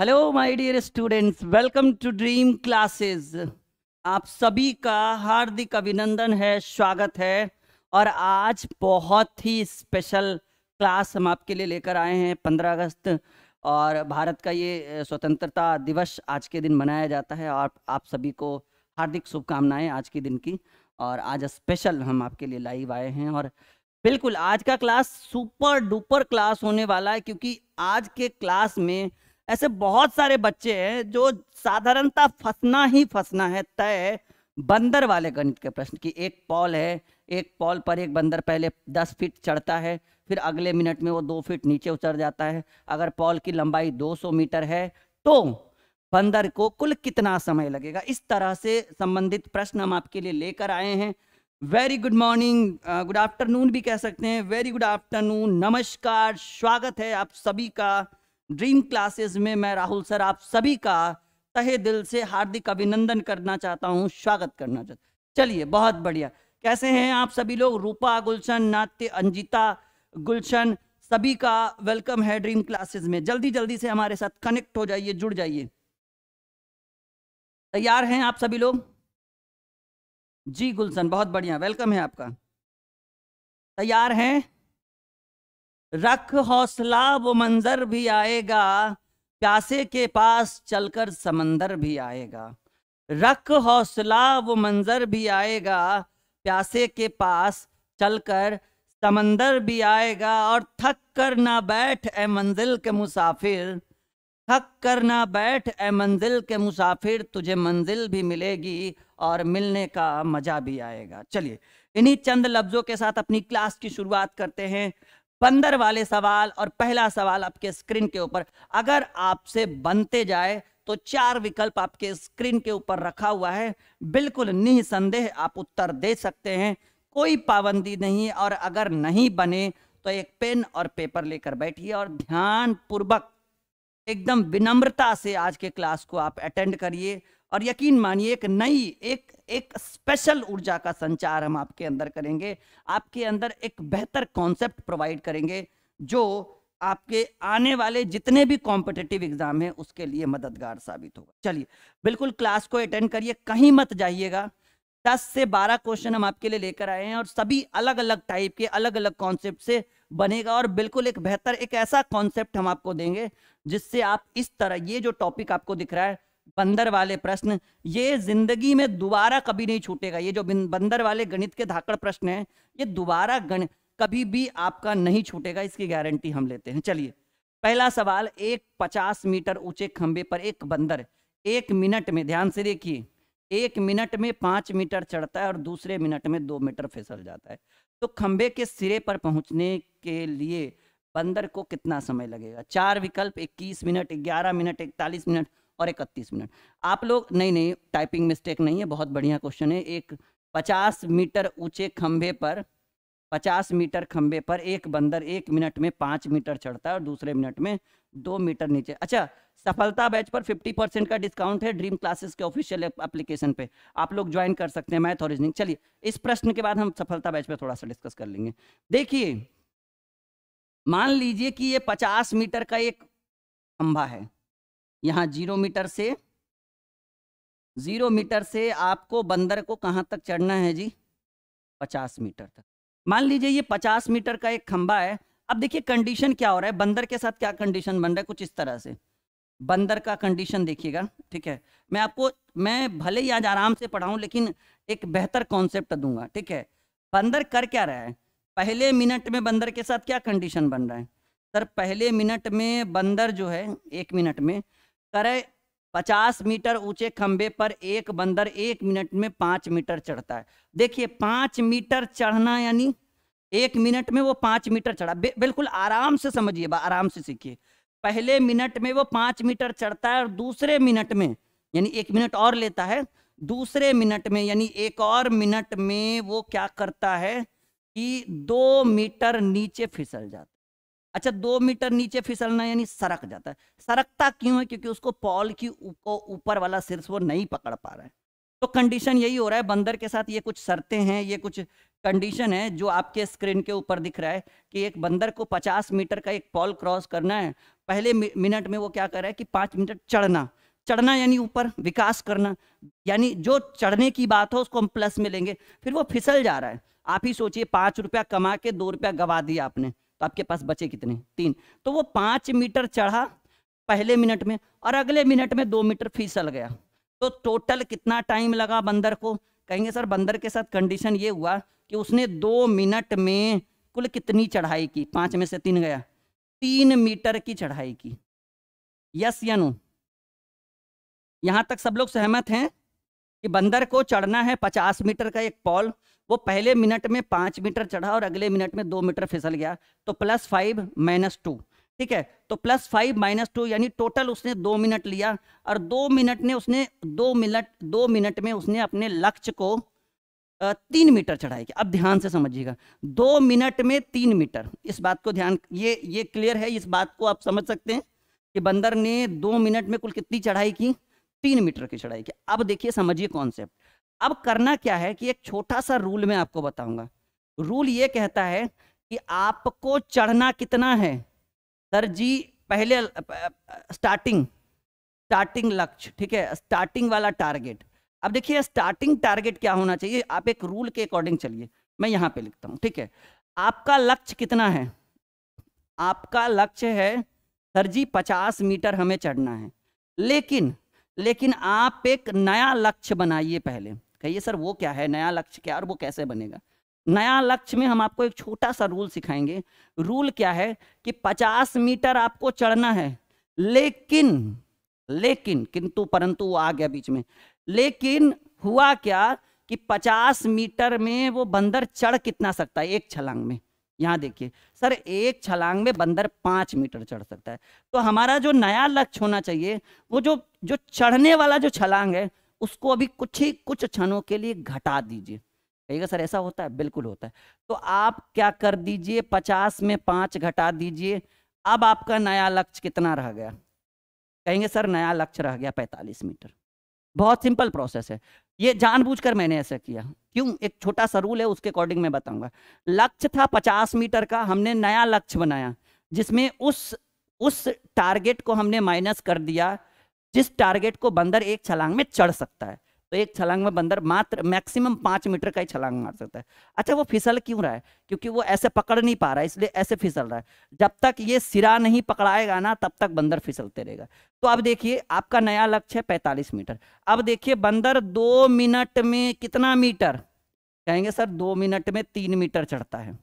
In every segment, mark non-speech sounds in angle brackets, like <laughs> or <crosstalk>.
hello my dear students welcome to Dream Classes आप सभी का हार्दिक अभिनंदन है स्वागत है और आज बहुत ही स्पेशल क्लास हम आपके लिए लेकर आए हैं 15 अगस्त और भारत का ये स्वतंत्रता दिवस आज के दिन मनाया जाता है और आप सभी को हार्दिक शुभकामनाएं आज के दिन की और आज स्पेशल हम आपके लिए लाइव आए हैं और बिल्कुल आज का क्लास सुपर डुपर क्लास होने वाला है क्योंकि आज के क्लास में ऐसे बहुत सारे बच्चे हैं जो साधारणता फंसना ही फंसना है तय बंदर वाले गणित के प्रश्न की एक पॉल है एक पॉल पर एक बंदर पहले दस फीट चढ़ता है फिर अगले मिनट में वो दो फीट नीचे उतर जाता है अगर पॉल की लंबाई 200 मीटर है तो बंदर को कुल कितना समय लगेगा इस तरह से संबंधित प्रश्न हम आपके लिए लेकर आए हैं very good morning good afternoon भी कह सकते हैं वेरी गुड आफ्टरनून नमस्कार स्वागत है आप सभी का ड्रीम क्लासेस में मैं राहुल सर आप सभी का तहे दिल से हार्दिक अभिनंदन करना चाहता हूँ स्वागत करना चाहता चलिए बहुत बढ़िया कैसे हैं आप सभी लोग रूपा गुलशन नाट्य अंजिता गुलशन सभी का वेलकम है ड्रीम क्लासेस में जल्दी जल्दी से हमारे साथ कनेक्ट हो जाइए जुड़ जाइए तैयार हैं आप सभी लोग जी गुलशन बहुत बढ़िया वेलकम है आपका तैयार हैं रख हौसला वो मंजर भी आएगा प्यासे के पास चलकर समंदर भी आएगा रख हौसला वो मंजर भी आएगा प्यासे के पास चलकर समंदर भी आएगा और थक कर ना बैठ ए मंजिल के मुसाफिर थक कर ना बैठ ए मंजिल के मुसाफिर तुझे मंजिल भी मिलेगी और मिलने का मज़ा भी आएगा चलिए इन्हीं चंद लफ्ज़ों के साथ अपनी क्लास की शुरुआत करते हैं पंदर वाले सवाल और पहला सवाल आपके स्क्रीन के ऊपर अगर आपसे बनते जाए तो चार विकल्प आपके स्क्रीन के ऊपर रखा हुआ है बिल्कुल निसंदेह आप उत्तर दे सकते हैं कोई पाबंदी नहीं और अगर नहीं बने तो एक पेन और पेपर लेकर बैठिए और ध्यान पूर्वक एकदम विनम्रता से आज के क्लास को आप अटेंड करिए और यकीन मानिए एक नई एक एक स्पेशल ऊर्जा का संचार हम आपके अंदर करेंगे आपके अंदर एक बेहतर कॉन्सेप्ट प्रोवाइड करेंगे जो आपके आने वाले जितने भी कॉम्पिटेटिव एग्जाम हैं उसके लिए मददगार साबित होगा चलिए बिल्कुल क्लास को अटेंड करिए कहीं मत जाइएगा दस से बारह क्वेश्चन हम आपके लिए लेकर आए हैं और सभी अलग अलग टाइप के अलग अलग कॉन्सेप्ट से बनेगा और बिल्कुल एक बेहतर एक ऐसा कॉन्सेप्ट हम आपको देंगे जिससे आप इस तरह ये जो टॉपिक आपको दिख रहा है बंदर वाले प्रश्न ये जिंदगी में दोबारा कभी नहीं छूटेगा ये जो बंदर वाले गणित के धाकड़ प्रश्न है ये दोबारा गणित कभी भी आपका नहीं छूटेगा इसकी गारंटी हम लेते हैं चलिए पहला सवाल एक पचास मीटर ऊंचे खंबे पर एक बंदर एक मिनट में ध्यान से देखिए एक मिनट में पांच मीटर चढ़ता है और दूसरे मिनट में दो मीटर फिसल जाता है तो खंबे के सिरे पर पहुंचने के लिए बंदर को कितना समय लगेगा चार विकल्प इक्कीस मिनट ग्यारह मिनट इकतालीस मिनट और इकतीस मिनट आप लोग नहीं नहीं टाइपिंग मिस्टेक नहीं है बहुत बढ़िया क्वेश्चन है एक पचास मीटर ऊंचे खंभे पर पचास मीटर खंभे पर एक बंदर एक मिनट में पाँच मीटर चढ़ता है और दूसरे मिनट में दो मीटर नीचे अच्छा सफलता बैच पर फिफ्टी परसेंट का डिस्काउंट है ड्रीम क्लासेस के ऑफिशियल एप्लीकेशन पे आप लोग ज्वाइन कर सकते हैं मैथ और रीजनिंग चलिए इस प्रश्न के बाद हम सफलता बैच पर थोड़ा सा डिस्कस कर लेंगे देखिए मान लीजिए कि ये पचास मीटर का एक खंभा है यहाँ जीरो मीटर से जीरो मीटर से आपको बंदर को कहाँ तक चढ़ना है जी पचास मीटर तक मान लीजिए ये पचास मीटर का एक खंबा है अब देखिए कंडीशन क्या हो रहा है बंदर के साथ क्या कंडीशन बन रहा है कुछ इस तरह से बंदर का कंडीशन देखिएगा ठीक है मैं आपको मैं भले ही आज आराम से पढ़ाऊं लेकिन एक बेहतर कॉन्सेप्ट दूंगा ठीक है बंदर कर क्या रहा है पहले मिनट में बंदर के साथ क्या कंडीशन बन रहा है सर पहले मिनट में बंदर जो है एक मिनट में करे पचास मीटर ऊंचे खंबे पर एक बंदर एक मिनट में पांच मीटर चढ़ता है देखिए पांच मीटर चढ़ना यानी एक मिनट में वो पांच मीटर चढ़ा बिल्कुल आराम से समझिए आराम से सीखिए पहले मिनट में वो पांच मीटर चढ़ता है और दूसरे मिनट में यानी एक मिनट और लेता है दूसरे मिनट में यानी एक और मिनट में वो क्या करता है कि दो मीटर नीचे फिसल जाता अच्छा दो मीटर नीचे फिसलना यानी सरक जाता है सरकता क्यों है क्योंकि उसको पॉल की ऊपर वाला सिर्फ वो नहीं पकड़ पा रहा है तो कंडीशन यही हो रहा है बंदर के साथ ये कुछ शर्तें हैं ये कुछ कंडीशन है जो आपके स्क्रीन के ऊपर दिख रहा है कि एक बंदर को 50 मीटर का एक पॉल क्रॉस करना है पहले मिनट में वो क्या कर रहा है कि पाँच मीटर चढ़ना चढ़ना यानी ऊपर विकास करना यानी जो चढ़ने की बात हो उसको हम प्लस में लेंगे फिर वो फिसल जा रहा है आप ही सोचिए पाँच रुपया कमा के दो रुपया गवा दिया आपने तो आपके पास बचे कितने तीन तो वो पाँच मीटर चढ़ा पहले मिनट में और अगले मिनट में दो मीटर फिसल गया तो टोटल कितना टाइम लगा बंदर को कहेंगे सर बंदर के साथ कंडीशन ये हुआ कि उसने दो मिनट में कुल कितनी चढ़ाई की पाँच में से तीन गया तीन मीटर की चढ़ाई की यस या नो यहाँ तक सब लोग सहमत हैं कि बंदर को चढ़ना है पचास मीटर का एक पॉल वो पहले मिनट में पांच मीटर चढ़ा और अगले मिनट में दो मीटर फिसल गया तो प्लस फाइव माइनस टू ठीक है तो प्लस फाइव माइनस टू यानी टोटल उसने दो मिनट लिया और दो मिनट ने उसने दो मिनट दो मिनट में उसने अपने लक्ष्य को तीन मीटर चढ़ाई अब ध्यान से समझिएगा दो मिनट में तीन मीटर इस बात को ध्यान ये ये क्लियर है इस बात को आप समझ सकते हैं कि बंदर ने दो मिनट में कुल कितनी चढ़ाई की तीन मीटर की चढ़ाई की अब देखिए समझिए कॉन्सेप्ट अब करना क्या है कि एक छोटा सा रूल मैं आपको बताऊंगा रूल ये कहता है कि आपको चढ़ना कितना है सर जी पहले स्टार्टिंग स्टार्टिंग लक्ष्य ठीक है स्टार्टिंग वाला टारगेट अब देखिए स्टार्टिंग टारगेट क्या होना चाहिए आप एक रूल के अकॉर्डिंग चलिए मैं यहाँ पे लिखता हूँ ठीक है आपका लक्ष्य कितना है आपका लक्ष्य है सर जी पचास मीटर हमें चढ़ना है लेकिन लेकिन आप एक नया लक्ष्य बनाइए पहले कहिए सर वो क्या है नया लक्ष्य क्या और वो कैसे बनेगा नया लक्ष्य में हम आपको एक छोटा सा रूल सिखाएंगे रूल क्या है कि 50 मीटर आपको चढ़ना है लेकिन लेकिन किंतु परंतु वो आ गया बीच में लेकिन हुआ क्या कि 50 मीटर में वो बंदर चढ़ कितना सकता है एक छलांग में यहां देखिए सर एक छलांग में बंदर पांच मीटर चढ़ सकता है तो हमारा जो नया लक्ष्य होना चाहिए वो जो जो चढ़ने वाला जो छलांग है उसको अभी कुछ ही कुछ क्षणों के लिए घटा दीजिए कहिएगा सर ऐसा होता है बिल्कुल होता है तो आप क्या कर दीजिए पचास में पांच घटा दीजिए अब आपका नया लक्ष्य कितना रह गया कहेंगे सर नया लक्ष्य रह गया पैंतालीस मीटर बहुत सिंपल प्रोसेस है ये जानबूझकर मैंने ऐसा किया क्यों एक छोटा सा रूल है उसके अकॉर्डिंग मैं बताऊंगा लक्ष्य था पचास मीटर का हमने नया लक्ष्य बनाया जिसमें उस उस टारगेट को हमने माइनस कर दिया जिस टारगेट को बंदर एक छलांग में चढ़ सकता है तो एक छलांग में बंदर मात्र मैक्सिमम पाँच मीटर का ही छलांग मार सकता है अच्छा वो फिसल क्यों रहा है क्योंकि वो ऐसे पकड़ नहीं पा रहा है इसलिए ऐसे फिसल रहा है जब तक ये सिरा नहीं पकड़ाएगा ना तब तक बंदर फिसलते रहेगा तो अब देखिए आपका नया लक्ष्य है पैंतालीस मीटर अब देखिए बंदर दो मिनट में कितना मीटर कहेंगे सर दो मिनट में तीन मीटर चढ़ता है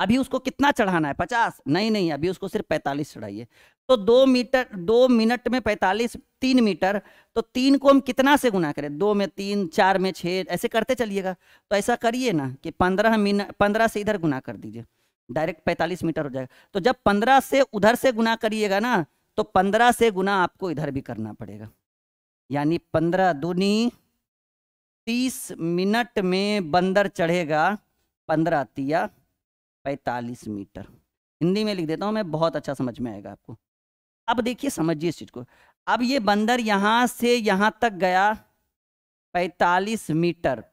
अभी उसको कितना चढ़ाना है पचास नहीं नहीं अभी उसको सिर्फ पैंतालीस चढ़ाइए तो दो मीटर दो मिनट में पैंतालीस तीन मीटर तो तीन को हम कितना से गुना करें दो में तीन चार में छः ऐसे करते चलिएगा तो ऐसा करिए ना कि पंद्रह मिनट पंद्रह से इधर गुना कर दीजिए डायरेक्ट पैंतालीस मीटर हो जाएगा तो जब पंद्रह से उधर से गुना करिएगा ना तो पंद्रह से गुना आपको इधर भी करना पड़ेगा यानी पंद्रह दूनी तीस मिनट में बंदर चढ़ेगा पंद्रह तिया पैंतालीस मीटर हिंदी में लिख देता हूँ मैं बहुत अच्छा समझ में आएगा आपको अब देखिए समझिए इस चीज़ को अब ये बंदर यहाँ से यहाँ तक गया पैंतालीस मीटर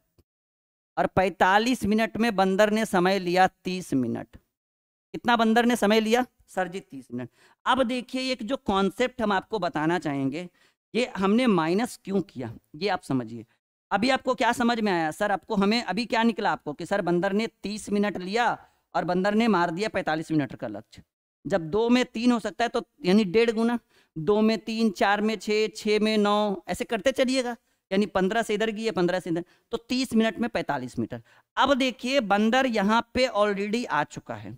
और पैतालीस मिनट में बंदर ने समय लिया तीस मिनट कितना बंदर ने समय लिया सर जी तीस मिनट अब देखिए एक जो कॉन्सेप्ट हम आपको बताना चाहेंगे ये हमने माइनस क्यों किया ये आप समझिए अभी आपको क्या समझ में आया सर आपको हमें अभी क्या निकला आपको कि सर बंदर ने तीस मिनट लिया और बंदर ने मार दिया पैंतालीस मिनट का लक्ष्य जब दो में तीन हो सकता है तो यानी डेढ़ गुना दो में तीन चार में छः छः में नौ ऐसे करते चलिएगा यानी पंद्रह से इधर गई है पंद्रह से इधर तो तीस मिनट में पैंतालीस मीटर अब देखिए बंदर यहाँ पे ऑलरेडी आ चुका है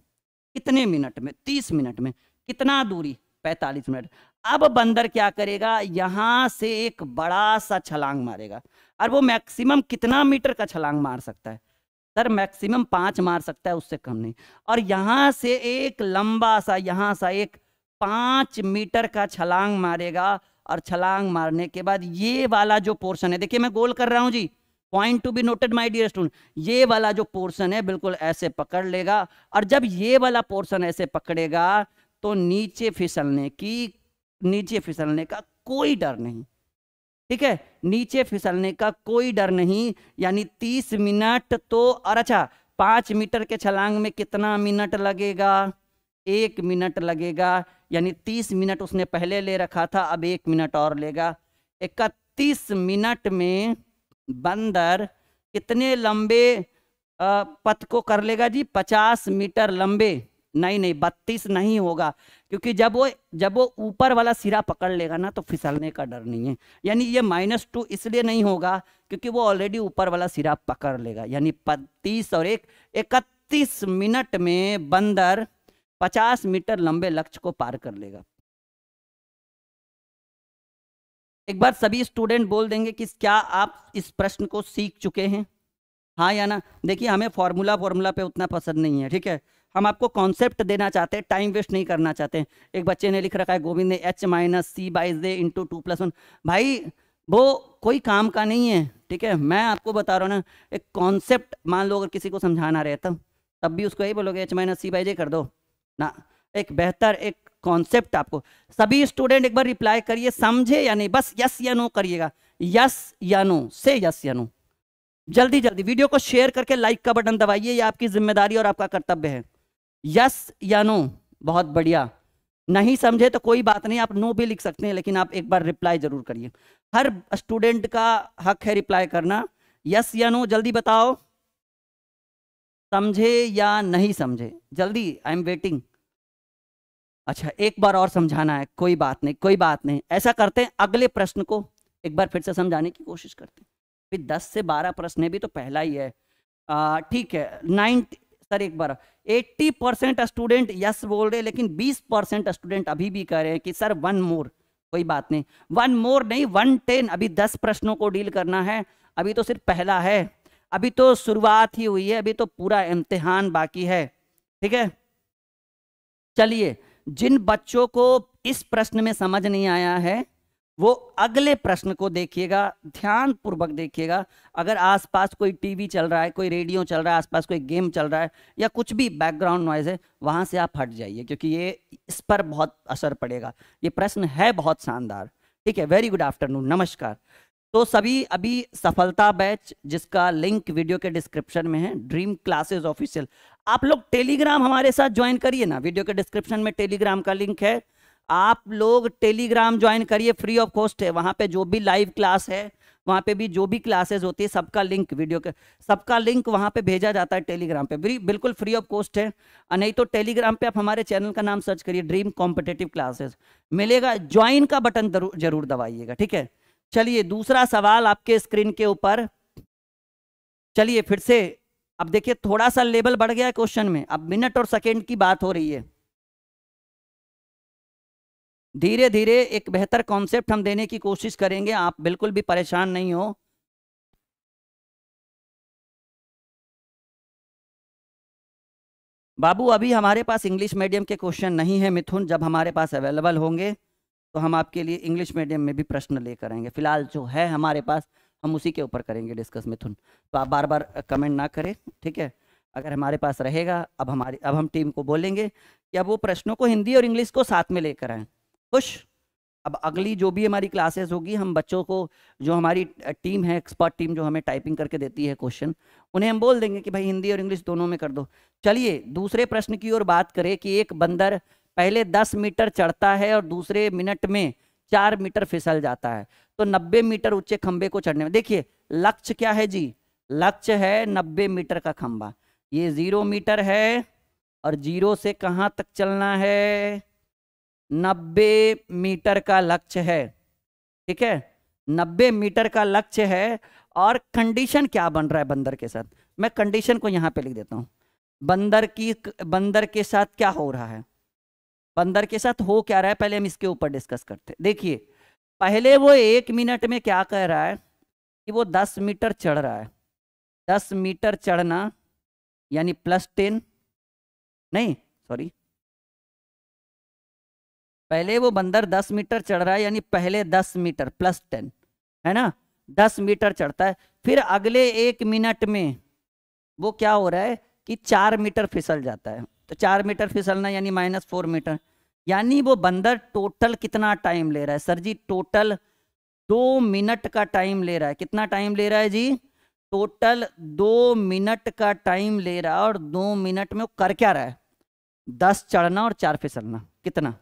कितने मिनट में तीस मिनट में कितना दूरी पैंतालीस मिनट अब बंदर क्या करेगा यहाँ से एक बड़ा सा छलांग मारेगा और वो मैक्सिमम कितना मीटर का छलांग मार सकता है सर मैक्सिमम पांच मार सकता है उससे कम नहीं और यहां से एक लंबा सा यहां सा एक पांच मीटर का छलांग मारेगा और छलांग मारने के बाद ये वाला जो पोर्शन है देखिए मैं गोल कर रहा हूँ जी point to be noted my dear student ये वाला जो पोर्शन है बिल्कुल ऐसे पकड़ लेगा और जब ये वाला पोर्शन ऐसे पकड़ेगा तो नीचे फिसलने की नीचे फिसलने का कोई डर नहीं ठीक है नीचे फिसलने का कोई डर नहीं यानी तीस मिनट तो और अच्छा पाँच मीटर के छलांग में कितना मिनट लगेगा एक मिनट लगेगा यानी तीस मिनट उसने पहले ले रखा था अब एक मिनट और लेगा इकतीस मिनट में बंदर कितने लंबे पथ को कर लेगा जी पचास मीटर लंबे नहीं नहीं बत्तीस नहीं होगा क्योंकि जब वो जब वो ऊपर वाला सिरा पकड़ लेगा ना तो फिसलने का डर नहीं है यानी ये माइनस टू इसलिए नहीं होगा क्योंकि वो ऑलरेडी ऊपर वाला सिरा पकड़ लेगा यानी बत्तीस और एक इकतीस मिनट में बंदर पचास मीटर लंबे लक्ष्य को पार कर लेगा एक बार सभी स्टूडेंट बोल देंगे कि क्या आप इस प्रश्न को सीख चुके हैं हाँ या ना देखिए हमें फॉर्मूला फॉर्मूला पे उतना पसंद नहीं है ठीक है हम आपको कॉन्सेप्ट देना चाहते हैं टाइम वेस्ट नहीं करना चाहते हैं एक बच्चे ने लिख रखा है गोविंद ने H minus C by J into two plus one भाई वो कोई काम का नहीं है ठीक है मैं आपको बता रहा हूँ ना एक कॉन्सेप्ट मान लो अगर किसी को समझाना रहता तो, तब भी उसको यही बोलोगे H minus C by J कर दो ना एक बेहतर एक कॉन्सेप्ट आपको सभी स्टूडेंट एक बार रिप्लाई करिए समझे या नहीं बस यस या नो करिएगा यस या नो से यस या नो जल्दी जल्दी वीडियो को शेयर करके लाइक का बटन दबाइए ये आपकी जिम्मेदारी और आपका कर्तव्य है यस या नो बहुत बढ़िया नहीं समझे तो कोई बात नहीं आप नो भी लिख सकते हैं लेकिन आप एक बार रिप्लाई जरूर करिए हर स्टूडेंट का हक है रिप्लाई करना यस या नो जल्दी बताओ समझे या नहीं समझे जल्दी आई एम वेटिंग अच्छा एक बार और समझाना है कोई बात नहीं कोई बात नहीं ऐसा करते हैं अगले प्रश्न को एक बार फिर से समझाने की कोशिश करते हैं फिर दस से बारह प्रश्न भी तो पहला ही है ठीक है नाइन सर एक बार 80 परसेंट स्टूडेंट यस बोल रहे लेकिन 20 परसेंट स्टूडेंट अभी भी कह रहे हैं कि सर वन मोर कोई बात नहीं वन मोर नहीं वन टेन अभी दस प्रश्नों को डील करना है अभी तो सिर्फ पहला है अभी तो शुरुआत ही हुई है अभी तो पूरा इम्तिहान बाकी है ठीक है चलिए जिन बच्चों को इस प्रश्न में समझ नहीं आया है वो अगले प्रश्न को देखिएगा ध्यान पूर्वक देखिएगा अगर आसपास कोई टीवी चल रहा है कोई रेडियो चल रहा है आसपास कोई गेम चल रहा है या कुछ भी बैकग्राउंड नॉइज है वहाँ से आप हट जाइए क्योंकि ये इस पर बहुत असर पड़ेगा ये प्रश्न है बहुत शानदार ठीक है वेरी गुड आफ्टरनून नमस्कार तो सभी अभी सफलता बैच जिसका लिंक वीडियो के डिस्क्रिप्शन में है ड्रीम क्लासेज ऑफिशियल आप लोग टेलीग्राम हमारे साथ ज्वाइन करिए ना वीडियो के डिस्क्रिप्शन में टेलीग्राम का लिंक है आप लोग टेलीग्राम ज्वाइन करिए फ्री ऑफ कॉस्ट है वहाँ पे जो भी लाइव क्लास है वहाँ पे भी जो भी क्लासेस होती है सबका लिंक वीडियो के सबका लिंक वहाँ पे भेजा जाता है टेलीग्राम पे बिल्कुल फ्री ऑफ कॉस्ट है नहीं तो टेलीग्राम पे आप हमारे चैनल का नाम सर्च करिए ड्रीम कॉम्पिटेटिव क्लासेस मिलेगा ज्वाइन का बटन जरूर दबाइएगा ठीक है चलिए दूसरा सवाल आपके स्क्रीन के ऊपर चलिए फिर से अब देखिए थोड़ा सा लेवल बढ़ गया है क्वेश्चन में अब मिनट और सेकेंड की बात हो रही है धीरे धीरे एक बेहतर कॉन्सेप्ट हम देने की कोशिश करेंगे आप बिल्कुल भी परेशान नहीं हो बाबू अभी हमारे पास इंग्लिश मीडियम के क्वेश्चन नहीं है मिथुन जब हमारे पास अवेलेबल होंगे तो हम आपके लिए इंग्लिश मीडियम में भी प्रश्न लेकर आएंगे फिलहाल जो है हमारे पास हम उसी के ऊपर करेंगे डिस्कस मिथुन तो आप बार बार कमेंट ना करें ठीक है अगर हमारे पास रहेगा अब हमारी अब हम टीम को बोलेंगे कि अब वो प्रश्नों को हिंदी और इंग्लिश को साथ में लेकर आएँ खुश अब अगली जो भी हमारी क्लासेस होगी हम बच्चों को जो हमारी टीम है एक्सपर्ट टीम जो हमें टाइपिंग करके देती है क्वेश्चन उन्हें हम बोल देंगे कि भाई हिंदी और इंग्लिश दोनों में कर दो चलिए दूसरे प्रश्न की ओर बात करें कि एक बंदर पहले दस मीटर चढ़ता है और दूसरे मिनट में चार मीटर फिसल जाता है तो नब्बे मीटर ऊंचे खंबे को चढ़ने में देखिए लक्ष्य क्या है जी लक्ष्य है नब्बे मीटर का खंबा ये जीरो मीटर है और जीरो से कहाँ तक चलना है नब्बे मीटर का लक्ष्य है ठीक है नब्बे मीटर का लक्ष्य है और कंडीशन क्या बन रहा है बंदर के साथ मैं कंडीशन को यहाँ पे लिख देता हूँ बंदर की बंदर के साथ क्या हो रहा है बंदर के साथ हो क्या रहा है पहले हम इसके ऊपर डिस्कस करते हैं देखिए पहले वो एक मिनट में क्या कह रहा है कि वो दस मीटर चढ़ रहा है दस मीटर चढ़ना यानी प्लस टेन नहीं सॉरी पहले वो बंदर दस मीटर चढ़ रहा है यानी पहले दस मीटर प्लस टेन है ना दस मीटर चढ़ता है फिर अगले एक मिनट में वो क्या हो रहा है कि चार मीटर फिसल जाता है तो चार मीटर फिसलना यानी माइनस फोर मीटर यानी वो बंदर टोटल कितना टाइम ले रहा है सर जी टोटल दो मिनट का टाइम ले रहा है कितना टाइम ले रहा है जी टोटल दो मिनट का टाइम ले रहा है और दो मिनट में वो कर क्या रहा है दस चढ़ना और चार फिसलना कितना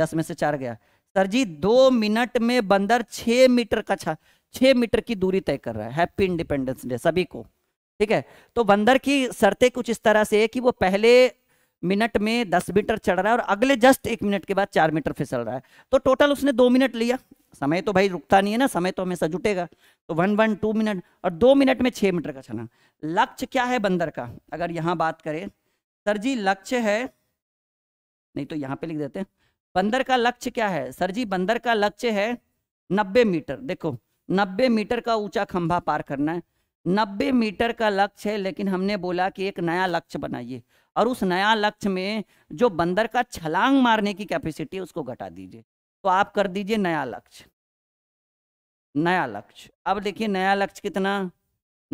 दस में से चार गया सर जी दो मिनट में बंदर छ मीटर का छा छः मीटर की दूरी तय कर रहा है हैप्पी इंडिपेंडेंस डे सभी को ठीक है तो बंदर की शर्तें कुछ इस तरह से है कि वो पहले मिनट में दस मीटर चढ़ रहा है और अगले जस्ट एक मिनट के बाद चार मीटर फिसल रहा है तो टोटल उसने दो मिनट लिया समय तो भाई रुकता नहीं है ना समय तो हमेशा जुटेगा तो वन वन टू मिनट और दो मिनट में छह मीटर का छना लक्ष्य क्या है बंदर का अगर यहां बात करें सर जी लक्ष्य है नहीं तो यहां पे लिख देते हैं बंदर का लक्ष्य क्या है सर जी बंदर का लक्ष्य है नब्बे मीटर देखो नब्बे मीटर का ऊंचा खंभा पार करना है नब्बे मीटर का लक्ष्य है लेकिन हमने बोला कि एक नया लक्ष्य बनाइए और उस नया लक्ष्य में जो बंदर का छलांग मारने की कैपेसिटी है उसको घटा दीजिए तो आप कर दीजिए नया लक्ष्य नया लक्ष्य अब देखिए नया लक्ष्य कितना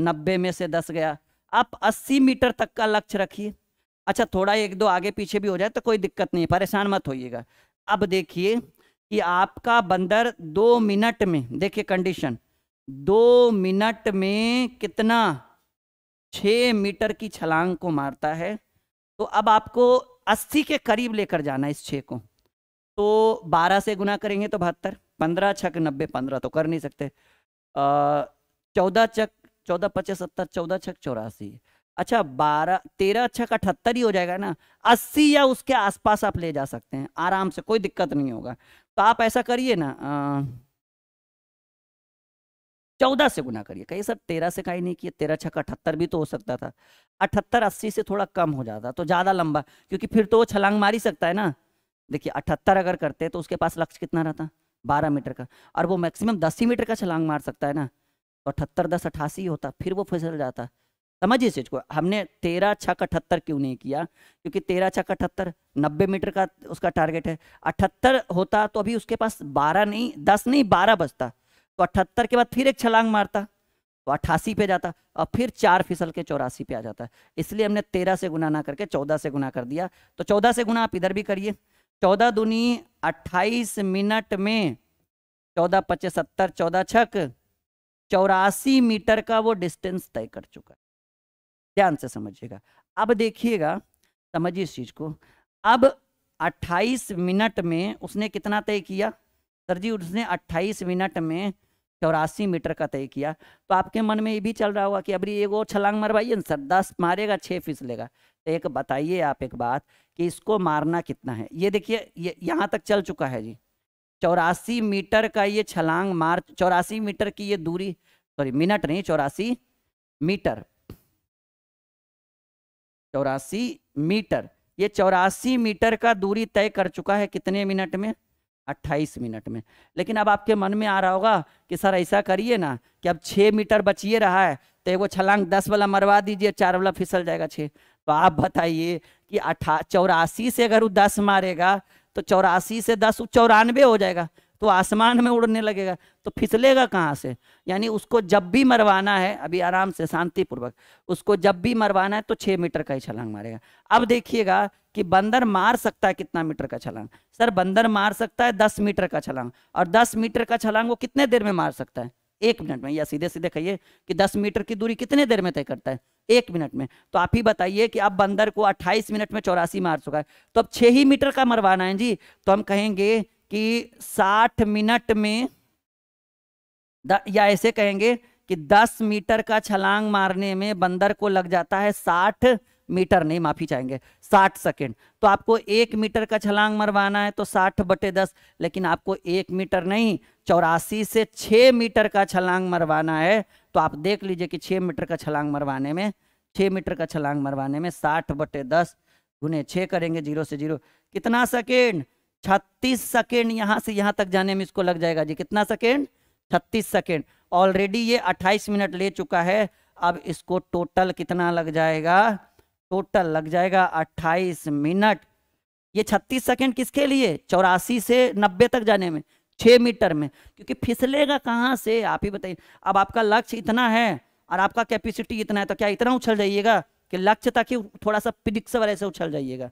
नब्बे में से दस गया आप अस्सी मीटर तक का लक्ष्य रखिए अच्छा थोड़ा एक दो आगे पीछे भी हो जाए तो कोई दिक्कत नहीं है परेशान मत होइएगा अब देखिए कि आपका बंदर दो मिनट में देखिए कंडीशन दो मिनट में कितना छ मीटर की छलांग को मारता है तो अब आपको अस्सी के करीब लेकर जाना है इस छः को तो बारह से गुना करेंगे तो बहत्तर पंद्रह छक नब्बे पंद्रह तो कर नहीं सकते चौदह चक चौदह पच्चीस सत्तर चौदह छक चौरासी अच्छा बारह तेरह छः अच्छा का अठहत्तर ही हो जाएगा ना अस्सी या उसके आसपास आप ले जा सकते हैं आराम से कोई दिक्कत नहीं होगा तो आप ऐसा करिए ना चौदह से गुना करिए कहिए सर तेरह से का ही नहीं किया तेरह छः अच्छा का अठहत्तर भी तो हो सकता था अठहत्तर अस्सी से थोड़ा कम हो जाता तो ज़्यादा लंबा क्योंकि फिर तो वो छलांग मार ही सकता है ना देखिए अठहत्तर अगर करते तो उसके पास लक्ष्य कितना रहता बारह मीटर का और वो मैक्सिमम दस ही मीटर का छलांग मार सकता है ना तो अठहत्तर दस अठासी होता फिर वो फिसल जाता समझिए चीज को हमने तेरह छक अठहत्तर क्यों नहीं किया क्योंकि तेरह छक अठहत्तर नब्बे मीटर का उसका टारगेट है अठहत्तर होता तो अभी उसके पास बारह नहीं दस नहीं बारह बजता तो अठहत्तर के बाद फिर एक छलांग मारता तो अट्ठासी पे जाता और फिर चार फिसल के चौरासी पे आ जाता इसलिए हमने तेरह से गुना ना करके चौदह से गुना कर दिया तो चौदह से गुना आप इधर भी करिए चौदह दुनी अट्ठाईस मिनट में चौदह पच्चीस सत्तर चौदह छक चौरासी मीटर का वो डिस्टेंस तय कर चुका है ध्यान से समझिएगा अब देखिएगा समझिए इस चीज़ को अब 28 मिनट में उसने कितना तय किया सर जी उसने 28 मिनट में चौरासी मीटर का तय किया तो आपके मन में ये भी चल रहा होगा कि अभी और छलांग मरवाइए ना सर दस मारेगा छः फीस लेगा तो एक बताइए आप एक बात कि इसको मारना कितना है ये देखिए ये यहाँ तक चल चुका है जी चौरासी मीटर का ये छलांग मार चौरासी मीटर की ये दूरी सॉरी मिनट नहीं चौरासी मीटर चौरासी मीटर ये चौरासी मीटर का दूरी तय कर चुका है कितने मिनट में 28 मिनट में लेकिन अब आपके मन में आ रहा होगा कि सर ऐसा करिए ना कि अब 6 मीटर बचिए रहा है तो वो छलांग 10 वाला मरवा दीजिए चार वाला फिसल जाएगा 6 तो आप बताइए कि अठा चौरासी से अगर वो 10 मारेगा तो चौरासी से 10 चौरानवे हो जाएगा तो आसमान में उड़ने लगेगा तो फिसलेगा कहाँ से यानी उसको जब भी मरवाना है अभी आराम से शांतिपूर्वक उसको जब भी मरवाना है तो छः मीटर का ही छलांग मारेगा अब देखिएगा कि बंदर मार सकता है कितना मीटर का छलांग सर बंदर मार सकता है दस मीटर का छलांग और दस मीटर का छलांग वो कितने देर में मार सकता है एक मिनट में या सीधे सीधे कहिए कि दस मीटर की दूरी कितने देर में तय करता है एक मिनट में तो आप ही बताइए कि अब बंदर को अट्ठाईस मिनट में चौरासी मार चुका है तो अब छह ही मीटर का मरवाना है जी तो हम कहेंगे कि 60 मिनट में द, या ऐसे कहेंगे कि 10 मीटर का छलांग मारने में बंदर को लग जाता है 60 मीटर नहीं माफी चाहेंगे 60 सेकेंड तो आपको एक मीटर का छलांग मरवाना है तो 60 बटे दस लेकिन आपको एक मीटर नहीं चौरासी से 6 मीटर का छलांग मरवाना है तो आप देख लीजिए कि 6 मीटर का छलांग मरवाने में 6 मीटर का छलांग मरवाने में 60 बटे दस गुने छः करेंगे जीरो से जीरो कितना सेकेंड छत्तीस सेकेंड यहाँ से यहाँ तक जाने में इसको लग जाएगा जी कितना सेकेंड छत्तीस सेकेंड ऑलरेडी ये अट्ठाईस मिनट ले चुका है अब इसको टोटल कितना लग जाएगा टोटल लग जाएगा अट्ठाईस मिनट ये छत्तीस सेकेंड किसके लिए चौरासी से नब्बे तक जाने में छह मीटर में क्योंकि फिसलेगा कहाँ से आप ही बताइए अब आपका लक्ष्य इतना है और आपका कैपेसिटी इतना है तो क्या इतना उछल जाइएगा कि लक्ष्य तक ही थोड़ा सा पिडिक्स वाले से उछल जाइएगा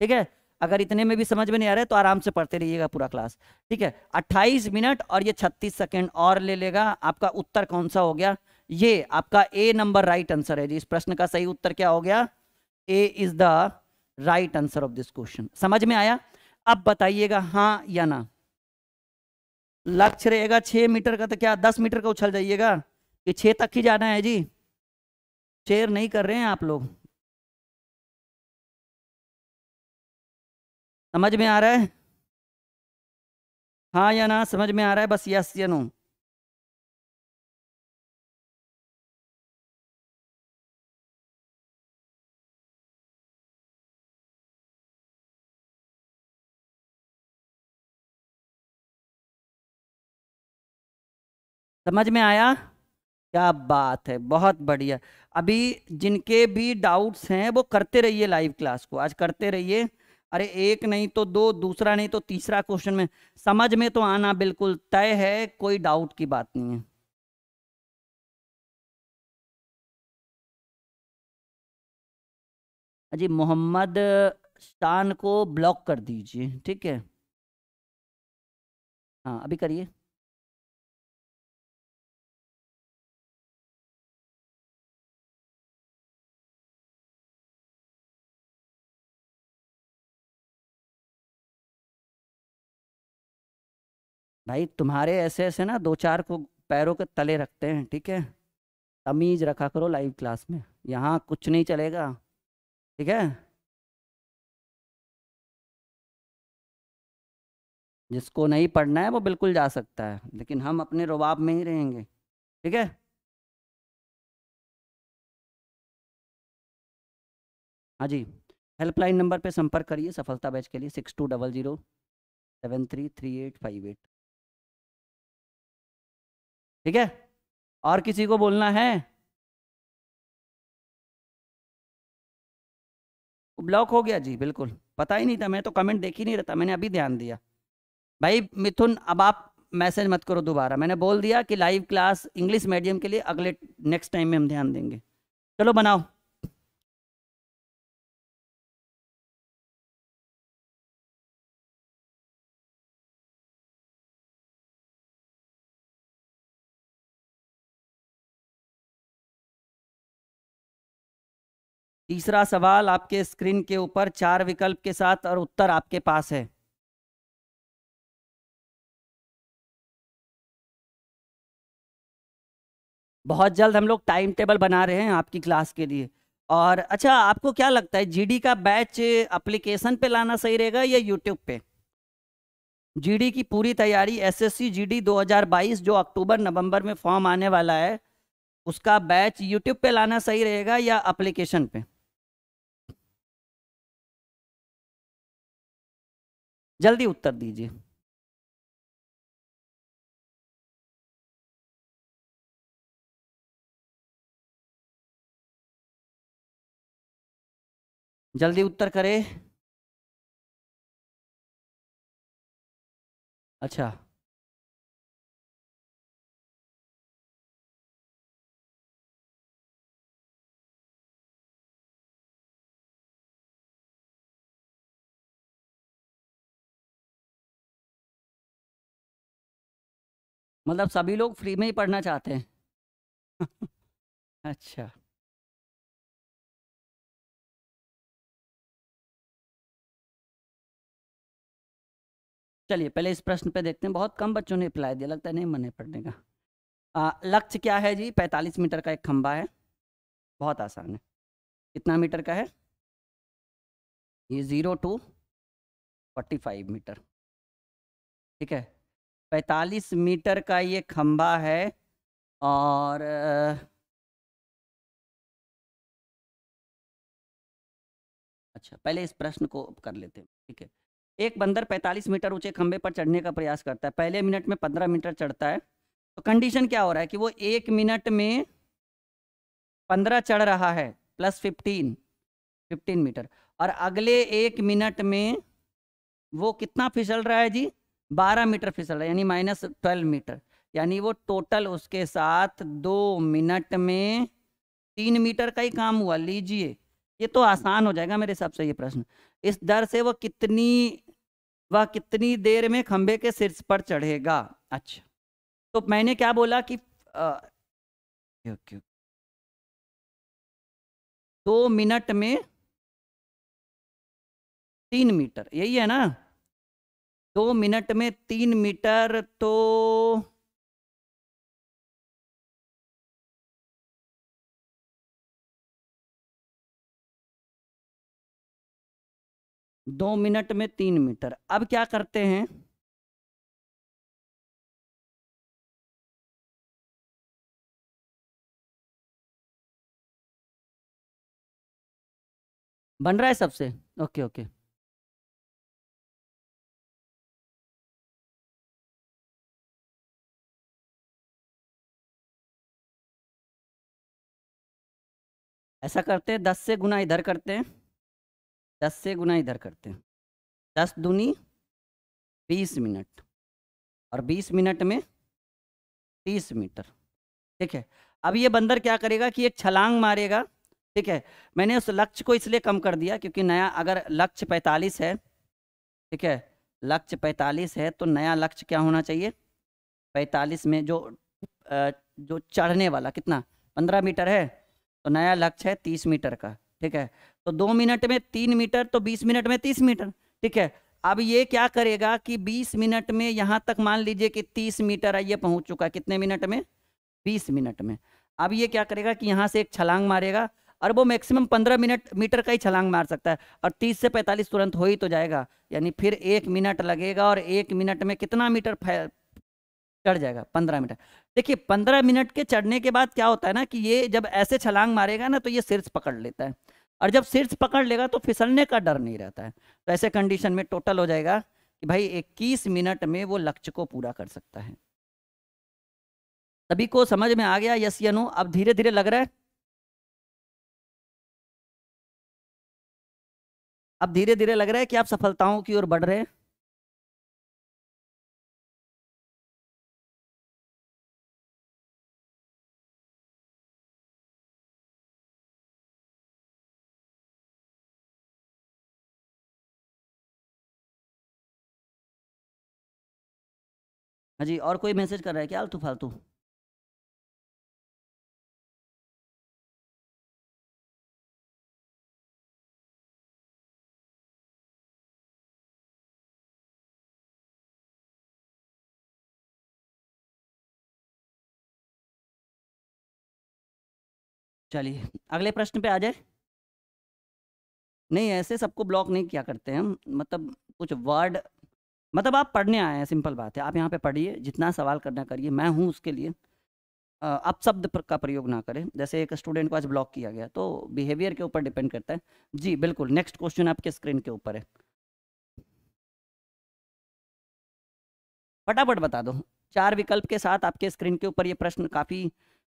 ठीक है अगर इतने में भी समझ में नहीं आ रहा है तो आराम से पढ़ते रहिएगा पूरा क्लास ठीक है 28 मिनट और ये 36 सेकंड और ले लेगा आपका उत्तर कौन सा हो गया ये आपका ए नंबर राइट आंसर है जी इस प्रश्न का सही उत्तर क्या हो गया A is the right answer of this question समझ में आया अब बताइएगा हाँ या ना लक्ष्य रहेगा छः मीटर का तो क्या दस मीटर का उछल जाइएगा कि छः तक ही जाना है जी शेयर नहीं कर रहे हैं आप लोग समझ में आ रहा है हाँ या ना समझ में आ रहा है बस यस या नो समझ में आया क्या बात है बहुत बढ़िया अभी जिनके भी डाउट्स हैं वो करते रहिए लाइव क्लास को आज करते रहिए अरे एक नहीं तो दो दूसरा नहीं तो तीसरा क्वेश्चन में समझ में तो आना बिल्कुल तय है कोई डाउट की बात नहीं है जी मोहम्मद शान को ब्लॉक कर दीजिए ठीक है हाँ अभी करिए भाई तुम्हारे ऐसे ऐसे ना दो चार को पैरों के तले रखते हैं ठीक है तमीज़ रखा करो लाइव क्लास में यहाँ कुछ नहीं चलेगा ठीक है जिसको नहीं पढ़ना है वो बिल्कुल जा सकता है लेकिन हम अपने रुबाब में ही रहेंगे ठीक है हाँ जी हेल्पलाइन नंबर पे संपर्क करिए सफलता बैच के लिए six two double zero seven three three eight five eight ठीक है और किसी को बोलना है ब्लॉक हो गया जी बिल्कुल पता ही नहीं था मैं तो कमेंट देख ही नहीं रहता मैंने अभी ध्यान दिया भाई मिथुन अब आप मैसेज मत करो दोबारा मैंने बोल दिया कि लाइव क्लास इंग्लिश मीडियम के लिए अगले नेक्स्ट टाइम में हम ध्यान देंगे चलो बनाओ तीसरा सवाल आपके स्क्रीन के ऊपर चार विकल्प के साथ और उत्तर आपके पास है बहुत जल्द हम लोग टाइम टेबल बना रहे हैं आपकी क्लास के लिए और अच्छा आपको क्या लगता है जीडी का बैच एप्लीकेशन पे लाना सही रहेगा या यूट्यूब पे जीडी की पूरी तैयारी एसएससी जीडी 2022 जो अक्टूबर नवंबर में फॉर्म आने वाला है उसका बैच यूट्यूब पे लाना सही रहेगा या एप्लीकेशन पे जल्दी उत्तर दीजिए जल्दी उत्तर करें अच्छा मतलब सभी लोग फ्री में ही पढ़ना चाहते हैं <laughs> अच्छा चलिए पहले इस प्रश्न पे देखते हैं बहुत कम बच्चों ने अप्लाई दिया लगता है नहीं मन है पढ़ने का लक्ष्य क्या है जी 45 मीटर का एक खंबा है बहुत आसान है कितना मीटर का है ये ज़ीरो टू 45 मीटर ठीक है पैंतालीस मीटर का ये खम्बा है और अच्छा पहले इस प्रश्न को कर लेते हैं ठीक है एक बंदर 45 मीटर ऊंचे खंबे पर चढ़ने का प्रयास करता है पहले मिनट में 15 मीटर चढ़ता है तो कंडीशन क्या हो रहा है कि वो एक मिनट में 15 चढ़ रहा है प्लस 15 15 मीटर और अगले एक मिनट में वो कितना फिसल रहा है जी बारह मीटर फिसल रहा है यानी माइनस ट्वेल्व मीटर यानी वो टोटल उसके साथ दो मिनट में तीन मीटर का ही काम हुआ लीजिए ये तो आसान हो जाएगा मेरे हिसाब से ये प्रश्न इस दर से वो कितनी वह कितनी देर में खंभे के शीर्ष पर चढ़ेगा अच्छा तो मैंने क्या बोला कि आ, दो मिनट में तीन मीटर यही है ना दो मिनट में तीन मीटर तो दो मिनट में तीन मीटर अब क्या करते हैं बन रहा है सबसे ओके ओके ऐसा करते हैं दस से गुना इधर करते हैं दस से गुना इधर करते हैं दस दूनी बीस मिनट और बीस मिनट में तीस मीटर ठीक है अब ये बंदर क्या करेगा कि एक छलांग मारेगा ठीक है मैंने उस लक्ष्य को इसलिए कम कर दिया क्योंकि नया अगर लक्ष्य पैंतालीस है ठीक है लक्ष्य पैंतालीस है तो नया लक्ष्य क्या होना चाहिए पैंतालीस में जो जो चढ़ने वाला कितना पंद्रह मीटर है तो नया लक्ष्य है तीस मीटर का ठीक है तो दो मिनट में तीन मीटर तो बीस मिनट में तीस मीटर ठीक है अब ये क्या करेगा कि बीस मिनट में यहाँ तक मान लीजिए कि तीस मीटर आइए पहुँच चुका कितने मिनट में बीस मिनट में अब ये क्या करेगा कि यहाँ से एक छलांग मारेगा और वो मैक्सिमम पंद्रह मिनट मीटर का ही छलांग मार सकता है और तीस से पैंतालीस तुरंत हो ही तो जाएगा यानी फिर एक मिनट लगेगा और एक मिनट में कितना मीटर चढ़ जाएगा पंद्रह मिनट देखिए पंद्रह मिनट के चढ़ने के बाद क्या होता है ना कि ये जब ऐसे छलांग मारेगा ना तो ये शीर्ष पकड़ लेता है और जब शीर्ष पकड़ लेगा तो फिसलने का डर नहीं रहता है तो ऐसे कंडीशन में टोटल हो जाएगा कि भाई इक्कीस मिनट में वो लक्ष्य को पूरा कर सकता है सभी को समझ में आ गया यस या नो अब धीरे धीरे लग रहा है अब धीरे धीरे लग रहा है कि आप सफलताओं की ओर बढ़ रहे हैं हाँ जी और कोई मैसेज कर रहा है क्या आलतू फालतू चलिए अगले प्रश्न पे आ जाए नहीं ऐसे सबको ब्लॉक नहीं किया करते हैं मतलब कुछ वर्ड मतलब आप पढ़ने आए हैं सिंपल बात है आप यहाँ पे पढ़िए जितना सवाल करना करिए मैं हूँ उसके लिए आप शब्द का प्रयोग ना करें जैसे एक स्टूडेंट को आज ब्लॉक किया गया तो बिहेवियर के ऊपर डिपेंड करता है जी बिल्कुल नेक्स्ट क्वेश्चन आपके स्क्रीन के ऊपर है फटाफट बता दो चार विकल्प के साथ आपके स्क्रीन के ऊपर ये प्रश्न काफ़ी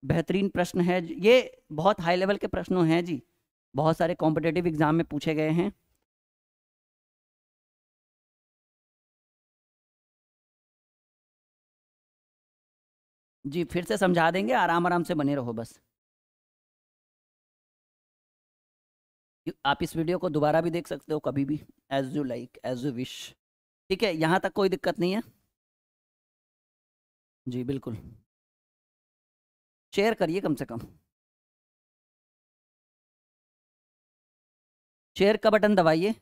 बेहतरीन प्रश्न है ये बहुत हाई लेवल के प्रश्नों हैं जी बहुत सारे कॉम्पिटेटिव एग्जाम में पूछे गए हैं जी फिर से समझा देंगे आराम आराम से बने रहो बस आप इस वीडियो को दोबारा भी देख सकते हो कभी भी as you like as you wish ठीक है यहाँ तक कोई दिक्कत नहीं है जी बिल्कुल शेयर करिए कम से कम शेयर का बटन दबाइए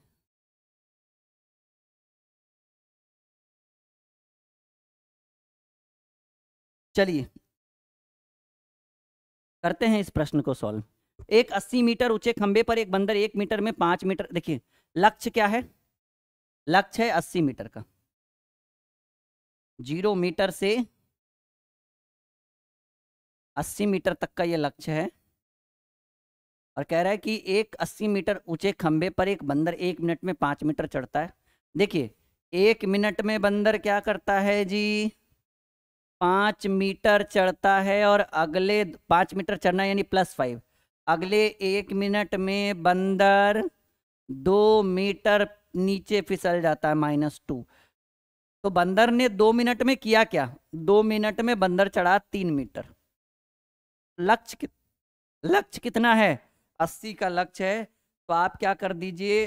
चलिए करते हैं इस प्रश्न को सॉल्व एक 80 मीटर ऊंचे खंबे पर एक बंदर एक मीटर में पांच मीटर देखिए लक्ष्य क्या है लक्ष्य है अस्सी मीटर का जीरो मीटर से अस्सी मीटर तक का यह लक्ष्य है और कह रहा है कि एक अस्सी मीटर ऊंचे खंबे पर एक बंदर एक मिनट में पांच मीटर चढ़ता है देखिए एक मिनट में बंदर क्या करता है जी पाँच मीटर चढ़ता है और अगले पाँच मीटर चढ़ना यानी प्लस फाइव अगले एक मिनट में बंदर दो मीटर नीचे फिसल जाता है माइनस टू तो बंदर ने दो मिनट में किया क्या दो मिनट में बंदर चढ़ा तीन मीटर लक्ष्य कित लक्ष्य कितना है अस्सी का लक्ष्य है तो आप क्या कर दीजिए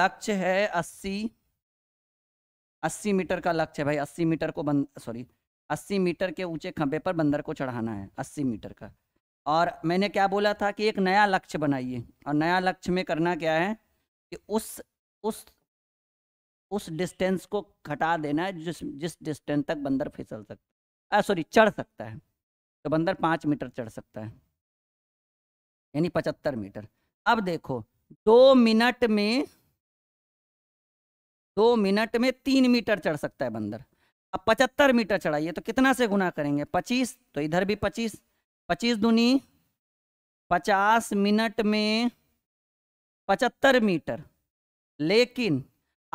लक्ष्य है अस्सी अस्सी मीटर का लक्ष्य है भाई अस्सी मीटर को बंद सॉरी अस्सी मीटर के ऊंचे खंभे पर बंदर को चढ़ाना है अस्सी मीटर का और मैंने क्या बोला था कि एक नया लक्ष्य बनाइए और नया लक्ष्य में करना क्या है कि उस उस उस डिस्टेंस को घटा देना है जिस जिस डिस्टेंस तक बंदर फिसल सकता सॉरी चढ़ सकता है तो बंदर पाँच मीटर चढ़ सकता है यानी पचहत्तर मीटर अब देखो दो मिनट में दो मिनट में तीन मीटर चढ़ सकता है बंदर अब पचहत्तर मीटर चढ़ाइए तो कितना से गुना करेंगे पच्चीस तो इधर भी पच्चीस पच्चीस दूनी पचास मिनट में पचहत्तर मीटर लेकिन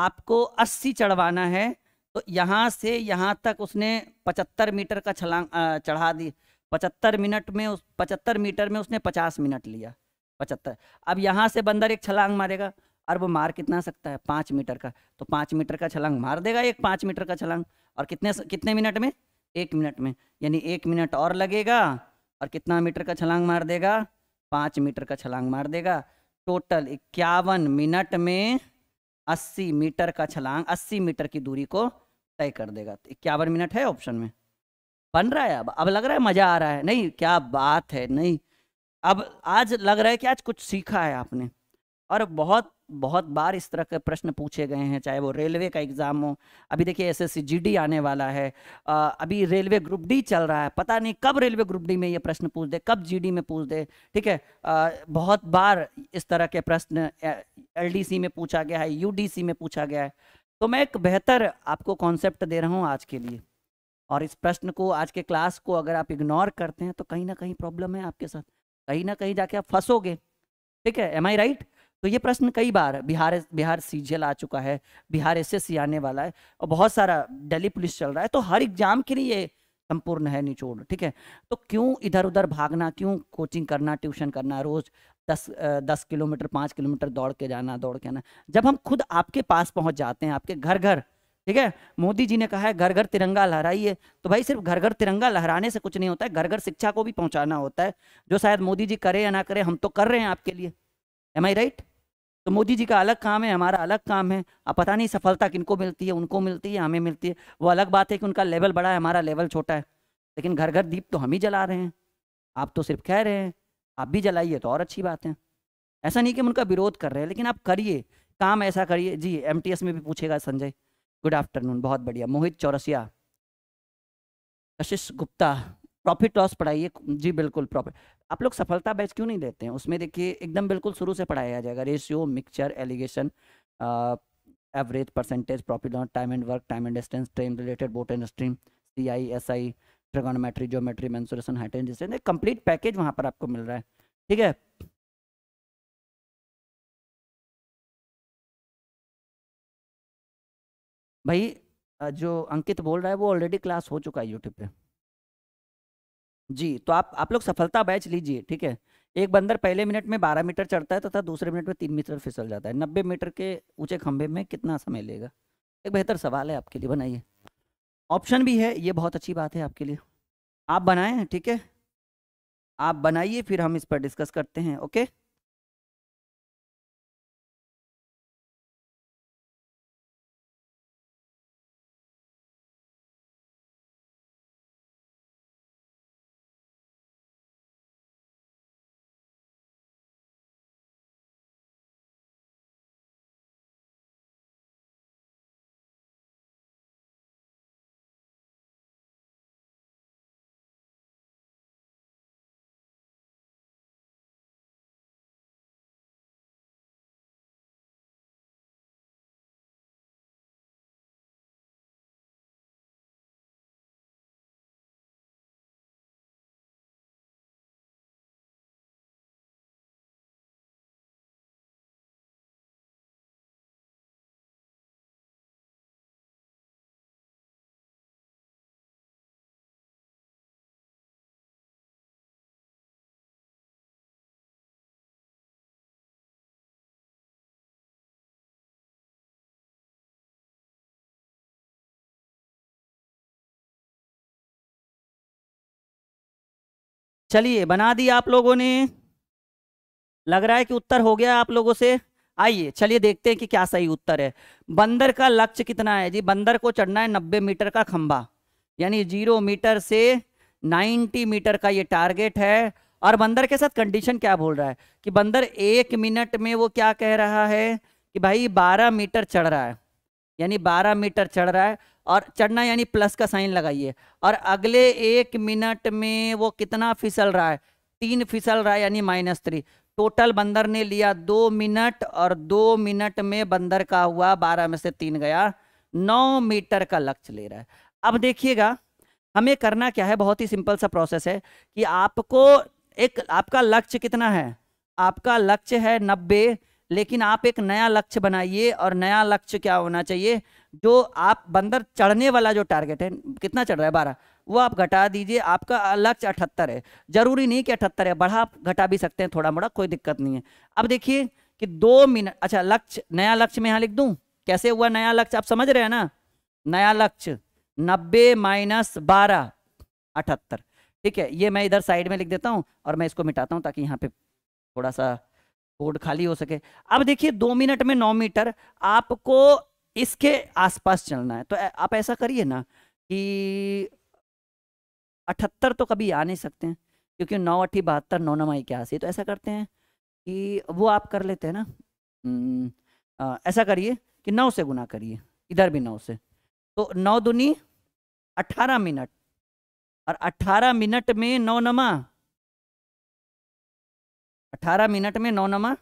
आपको अस्सी चढ़वाना है तो यहाँ से यहाँ तक उसने पचहत्तर मीटर का छलांग चढ़ा दी पचहत्तर मिनट में उस पचहत्तर मीटर में उसने पचास मिनट लिया पचहत्तर अब यहाँ से बंदर एक छलांग मारेगा और वो मार कितना सकता है पाँच मीटर का तो पाँच मीटर का छलांग मार देगा एक पाँच मीटर का छलांग और कितने कितने मिनट में एक मिनट में यानी एक मिनट और लगेगा और कितना मीटर का छलांग मार देगा पाँच मीटर का छलांग मार देगा टोटल इक्यावन मिनट में अस्सी मीटर का छलांग अस्सी मीटर की दूरी को तय कर देगा तो इक्यावन मिनट है ऑप्शन में बन रहा है अब अब लग रहा है मज़ा आ रहा है नहीं क्या बात है नहीं अब आज लग रहा है कि आज कुछ सीखा है आपने और बहुत बहुत बार इस तरह के प्रश्न पूछे गए हैं चाहे वो रेलवे का एग्ज़ाम हो अभी देखिए एस एस आने वाला है आ, अभी रेलवे ग्रुप डी चल रहा है पता नहीं कब रेलवे ग्रुप डी में ये प्रश्न पूछ दे कब जीडी में पूछ दे ठीक है आ, बहुत बार इस तरह के प्रश्न एल में पूछा गया है यू में पूछा गया है तो मैं एक बेहतर आपको कॉन्सेप्ट दे रहा हूँ आज के लिए और इस प्रश्न को आज के क्लास को अगर आप इग्नोर करते हैं तो कहीं ना कहीं प्रॉब्लम है आपके साथ कहीं ना कहीं जाके आप फंसोगे ठीक है एम आई राइट तो ये प्रश्न कई बार बिहार बिहार सीजीएल आ चुका है बिहार एस आने वाला है और बहुत सारा दिल्ली पुलिस चल रहा है तो हर एग्जाम के लिए संपूर्ण है निचोड़ ठीक है तो क्यों इधर उधर भागना क्यों कोचिंग करना ट्यूशन करना रोज दस दस किलोमीटर पाँच किलोमीटर दौड़ के जाना दौड़ के आना जब हम खुद आपके पास पहुंच जाते हैं आपके घर घर ठीक है मोदी जी ने कहा है घर घर तिरंगा लहराइए तो भाई सिर्फ घर घर तिरंगा लहराने से कुछ नहीं होता है घर घर शिक्षा को भी पहुंचाना होता है जो शायद मोदी जी करे या ना करे हम तो कर रहे हैं आपके लिए एम आई राइट तो मोदी जी का अलग काम है हमारा अलग काम है अब पता नहीं सफलता किनको मिलती है उनको मिलती है हमें मिलती है वो अलग बात है कि उनका लेवल बड़ा है हमारा लेवल छोटा है लेकिन घर घर दीप तो हम ही जला रहे हैं आप तो सिर्फ कह रहे हैं आप भी जलाइए तो और अच्छी बात है ऐसा नहीं कि हम उनका विरोध कर रहे हैं लेकिन आप करिए काम ऐसा करिए जी एम में भी पूछेगा संजय गुड आफ्टरनून बहुत बढ़िया मोहित चौरसिया कशिश गुप्ता प्रॉफिट लॉस पढ़ाइए जी बिल्कुल प्रॉफिट आप लोग सफलता बैच क्यों नहीं देते हैं उसमें देखिए एकदम बिल्कुल शुरू से पढ़ाया जाएगा ratio mixture alligation average percentage profit on time and work time and distance train related boat and stream C I S I trigonometry geometry mensuration height and distance complete package वहाँ पर आपको मिल रहा है ठीक है भाई जो अंकित बोल रहा है वो ऑलरेडी क्लास हो चुका है यूट्यूब पे जी तो आप आप लोग सफलता बैच लीजिए ठीक है एक बंदर पहले मिनट में बारह मीटर चढ़ता है तथा दूसरे मिनट में तीन मीटर फिसल जाता है नब्बे मीटर के ऊंचे खंभे में कितना समय लेगा एक बेहतर सवाल है आपके लिए बनाइए ऑप्शन भी है ये बहुत अच्छी बात है आपके लिए आप बनाएं ठीक है आप बनाइए फिर हम इस पर डिस्कस करते हैं ओके चलिए बना दिया आप लोगों ने लग रहा है कि उत्तर हो गया आप लोगों से आइए चलिए देखते हैं कि क्या सही उत्तर है बंदर का लक्ष्य कितना है जी बंदर को चढ़ना है नब्बे मीटर का खंबा यानी जीरो मीटर से नाइन्टी मीटर का ये टारगेट है और बंदर के साथ कंडीशन क्या बोल रहा है कि बंदर एक मिनट में वो क्या कह रहा है कि भाई बारह मीटर चढ़ रहा है यानी बारह मीटर चढ़ रहा है और चढ़ना यानी प्लस का साइन लगाइए और अगले एक मिनट में वो कितना फिसल रहा है तीन फिसल रहा है यानी माइनस थ्री टोटल बंदर ने लिया दो मिनट और दो मिनट में बंदर का हुआ बारह में से तीन गया नौ मीटर का लक्ष्य ले रहा है अब देखिएगा हमें करना क्या है बहुत ही सिंपल सा प्रोसेस है कि आपको एक आपका लक्ष्य कितना है आपका लक्ष्य है नब्बे लेकिन आप एक नया लक्ष्य बनाइए और नया लक्ष्य क्या होना चाहिए जो आप बंदर चढ़ने वाला जो टारगेट है कितना चढ़ रहा है बारह वो आप घटा दीजिए आपका लक्ष्य अठहत्तर है जरूरी नहीं कि अठहत्तर है बढ़ा आप घटा भी सकते हैं थोड़ा मोड़ा कोई दिक्कत नहीं है अब देखिए कि दो मिनट अच्छा लक्ष्य नया लक्ष्य मैं यहाँ लिख दूँ कैसे हुआ नया लक्ष्य आप समझ रहे हैं ना नया लक्ष्य नब्बे माइनस बारह अठहत्तर ठीक है ये मैं इधर साइड में लिख देता हूँ और मैं इसको मिटाता हूँ ताकि यहाँ पे थोड़ा सा बोर्ड खाली हो सके अब देखिए दो मिनट में नौ मीटर आपको इसके आसपास चलना है तो आप ऐसा करिए ना कि अठहत्तर तो कभी आ नहीं सकते हैं क्योंकि नौ अठी बहत्तर नौ नमा इक्यासी तो ऐसा करते हैं कि वो आप कर लेते हैं ना आ, हम्म, ऐसा करिए कि नौ से गुना करिए इधर भी नौ से तो नौ दुनी अट्ठारह मिनट और अट्ठारह मिनट में नौ नमा अठारह मिनट में नौ नमा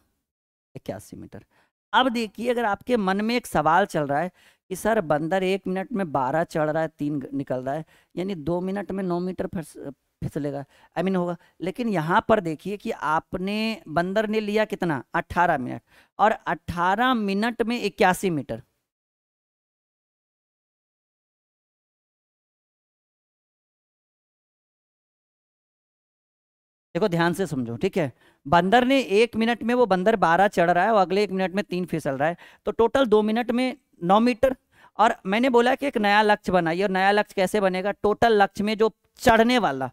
इक्यासी मीटर अब देखिए अगर आपके मन में एक सवाल चल रहा है कि सर बंदर एक मिनट में बारह चढ़ रहा है तीन निकल रहा है यानी दो मिनट में नौ मीटर फिसलेगा आई मीन होगा लेकिन यहाँ पर देखिए कि आपने बंदर ने लिया कितना अट्ठारह मिनट और अट्ठारह मिनट में इक्यासी मीटर देखो ध्यान से समझो ठीक है बंदर ने एक मिनट में वो बंदर बारह चढ़ रहा है और अगले एक मिनट में तीन फिसल रहा है तो टोटल दो मिनट में नौ मीटर और मैंने बोला कि एक नया लक्ष्य बनाइए और नया लक्ष्य कैसे बनेगा टोटल लक्ष्य में जो चढ़ने वाला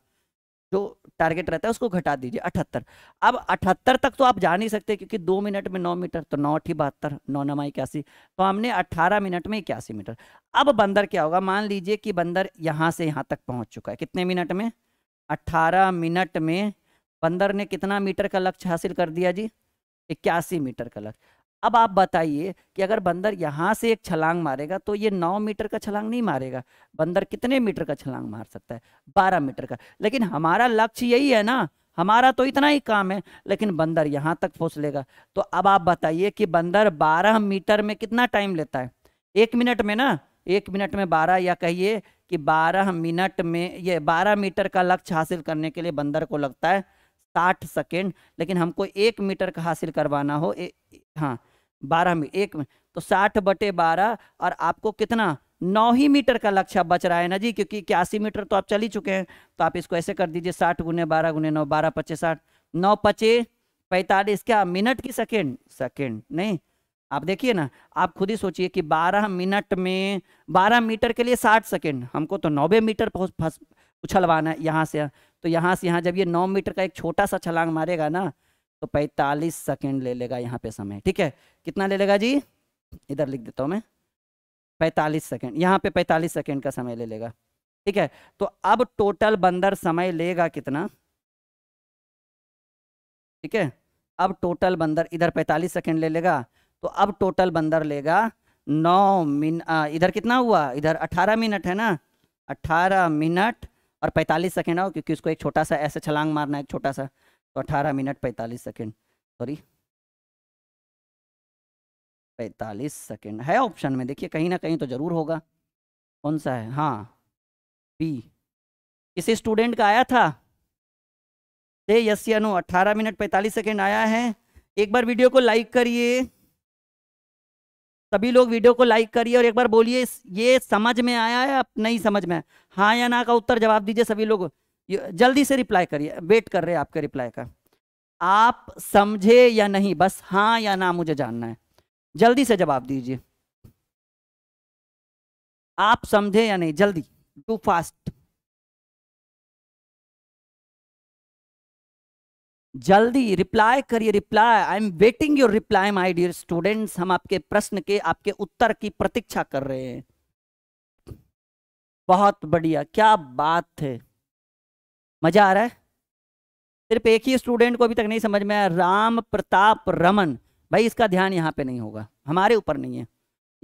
जो टारगेट रहता है उसको घटा दीजिए अठहत्तर अब अठहत्तर तक तो आप जा नहीं सकते क्योंकि दो मिनट में नौ मीटर तो नौ अठी बहत्तर नौ नमा इक्यासी तो हमने अट्ठारह मिनट में इक्यासी मीटर अब बंदर क्या होगा मान लीजिए कि बंदर यहाँ से यहाँ तक पहुँच चुका है कितने मिनट में अट्ठारह मिनट में बंदर ने कितना मीटर का लक्ष्य हासिल कर दिया जी इक्यासी मीटर का लक्ष्य अब आप बताइए कि अगर बंदर यहाँ से एक छलांग मारेगा तो ये नौ मीटर का छलांग नहीं मारेगा बंदर कितने मीटर का छलांग मार सकता है बारह मीटर का लेकिन हमारा लक्ष्य यही है ना हमारा तो इतना ही काम है लेकिन बंदर यहाँ तक पहुँच लेगा तो अब आप बताइए कि बंदर बारह मीटर में कितना टाइम लेता है एक मिनट में ना एक मिनट में बारह या कहिए कि बारह मिनट में ये बारह मीटर का लक्ष्य हासिल करने के लिए बंदर को लगता है साठ सेकेंड लेकिन हमको एक मीटर का हासिल करवाना हो ए, हाँ बारह मीटर एक तो साठ बटे बारह और आपको कितना नौ ही मीटर का लक्ष्य बच रहा है ना जी क्योंकि इक्यासी मीटर तो आप चल ही चुके हैं तो आप इसको ऐसे कर दीजिए साठ गुने बारह गुने नौ बारह पच्चे साठ नौ पचे पैंतालीस क्या मिनट की सेकेंड सेकेंड नहीं आप देखिए ना आप खुद ही सोचिए कि 12 मिनट में 12 मीटर के लिए 60 सेकेंड हमको तो नौ मीटर उछलवाना है यहाँ से तो यहाँ से यहाँ जब ये नौ मीटर का एक छोटा सा छलांग मारेगा ना तो पैंतालीस सेकेंड ले लेगा यहाँ पे समय ठीक है कितना ले लेगा जी इधर लिख देता हूँ मैं पैंतालीस सेकेंड यहाँ पे पैंतालीस सेकेंड का समय ले लेगा ठीक है तो अब टोटल बंदर समय लेगा कितना ठीक है अब टोटल बंदर इधर 45 सेकंड ले लेगा तो अब टोटल बंदर लेगा नौ मिनट इधर कितना हुआ इधर 18 मिनट है ना 18 मिनट और 45 सेकेंड आओ क्योंकि उसको एक छोटा सा ऐसे छलांग मारना है एक छोटा सा तो 18 मिनट 45 सेकेंड सॉरी 45 सेकेंड है ऑप्शन में देखिए कहीं ना कहीं तो ज़रूर होगा कौन सा है हाँ बी किसी स्टूडेंट का आया था यस या नो अट्ठारह मिनट पैंतालीस सेकेंड आया है एक बार वीडियो को लाइक करिए सभी लोग वीडियो को लाइक करिए और एक बार बोलिए ये समझ में आया है आप नहीं समझ में आया हाँ या ना का उत्तर जवाब दीजिए सभी लोग जल्दी से रिप्लाई करिए वेट कर रहे हैं आपके रिप्लाई का आप समझे या नहीं बस हाँ या ना मुझे जानना है जल्दी से जवाब दीजिए आप समझे या नहीं जल्दी टू फास्ट जल्दी रिप्लाई करिए reply I am waiting your reply my dear students हम आपके प्रश्न के आपके उत्तर की प्रतीक्षा कर रहे हैं बहुत बढ़िया क्या बात है मजा आ रहा है सिर्फ एक ही स्टूडेंट को अभी तक नहीं समझ में आया राम प्रताप रमन भाई इसका ध्यान यहाँ पे नहीं होगा हमारे ऊपर नहीं है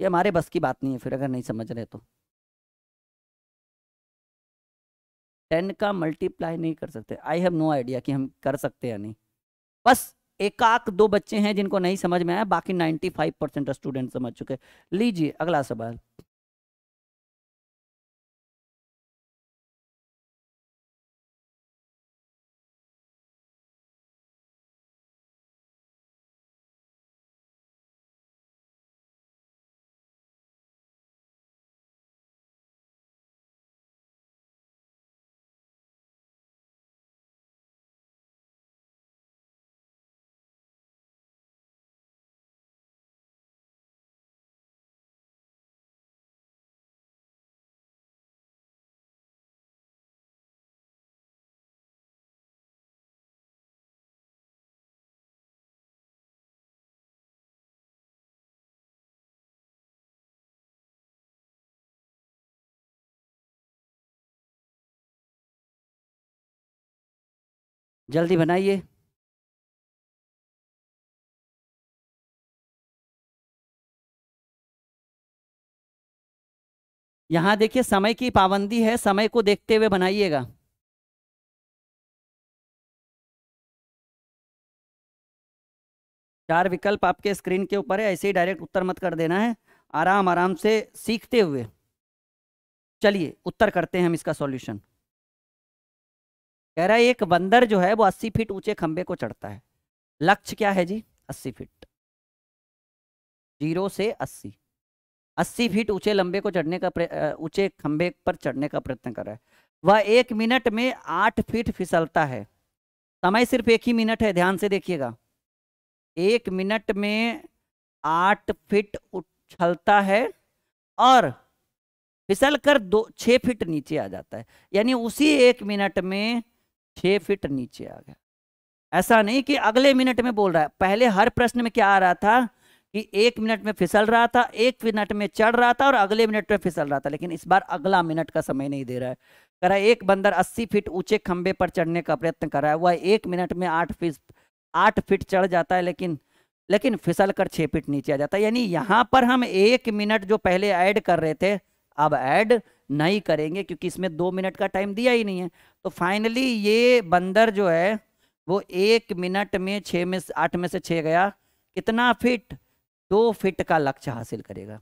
ये हमारे बस की बात नहीं है फिर अगर नहीं समझ रहे तो टेन का मल्टीप्लाई नहीं कर सकते आई हैव नो आइडिया कि हम कर सकते या नहीं बस एकाक दो बच्चे हैं जिनको नहीं समझ में आया बाकी नाइन्टी फाइव परसेंट स्टूडेंट समझ चुके लीजिए अगला सवाल जल्दी बनाइए यहां देखिए समय की पाबंदी है समय को देखते हुए बनाइएगा चार विकल्प आपके स्क्रीन के ऊपर है ऐसे ही डायरेक्ट उत्तर मत कर देना है आराम आराम से सीखते हुए चलिए उत्तर करते हैं हम इसका सॉल्यूशन कह रहा है एक बंदर जो है वो अस्सी फीट ऊंचे खंबे को चढ़ता है लक्ष्य क्या है जी अस्सी फीट जीरो से अस्सी अस्सी फीट ऊंचे लंबे को चढ़ने का ऊंचे खंबे पर चढ़ने का प्रयत्न कर रहा है वह एक मिनट में आठ फीट फिसलता है समय सिर्फ एक ही मिनट है ध्यान से देखिएगा एक मिनट में आठ फीट उछलता है और फिसल कर दो छः फीट नीचे आ जाता है यानी उसी एक मिनट में छः फिट नीचे आ गया ऐसा नहीं कि अगले मिनट में बोल रहा है पहले हर प्रश्न में क्या आ रहा था कि एक मिनट में फिसल रहा था एक मिनट में चढ़ रहा था और अगले मिनट में फिसल रहा था लेकिन इस बार अगला मिनट का समय नहीं दे रहा है कह रहा है एक बंदर 80 फीट ऊंचे खंबे पर चढ़ने का प्रयत्न कर रहा है वह एक मिनट में आठ फीट आठ फीट चढ़ जाता है लेकिन लेकिन फिसल कर छः फिट नीचे आ जाता है यानी यहाँ पर हम एक मिनट जो पहले ऐड कर रहे थे अब ऐड नहीं करेंगे क्योंकि इसमें दो मिनट का टाइम दिया ही नहीं है तो फाइनली ये बंदर जो है वो एक मिनट में छः में आठ में से छः गया कितना फिट दो फिट का लक्ष्य हासिल करेगा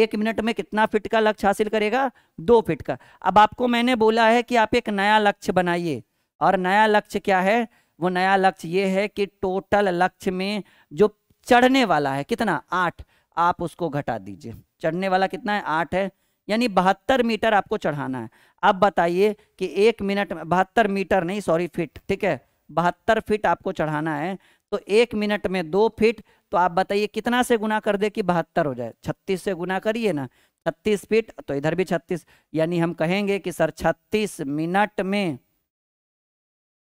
एक मिनट में कितना फिट का लक्ष्य हासिल करेगा दो फिट का अब आपको मैंने बोला है कि आप एक नया लक्ष्य बनाइए और नया लक्ष्य क्या है वो नया लक्ष्य ये है कि टोटल लक्ष्य में जो चढ़ने वाला है कितना आठ आप उसको घटा दीजिए चढ़ने वाला कितना है आठ है यानी बहत्तर मीटर आपको चढ़ाना है अब बताइए कि एक मिनट में बहत्तर मीटर नहीं सॉरी फिट ठीक है बहत्तर फिट आपको चढ़ाना है तो एक मिनट में दो फिट तो आप बताइए कितना से गुना कर दे कि बहत्तर हो जाए छत्तीस से गुना करिए ना छत्तीस फिट तो इधर भी छत्तीस यानी हम कहेंगे कि सर छत्तीस मिनट में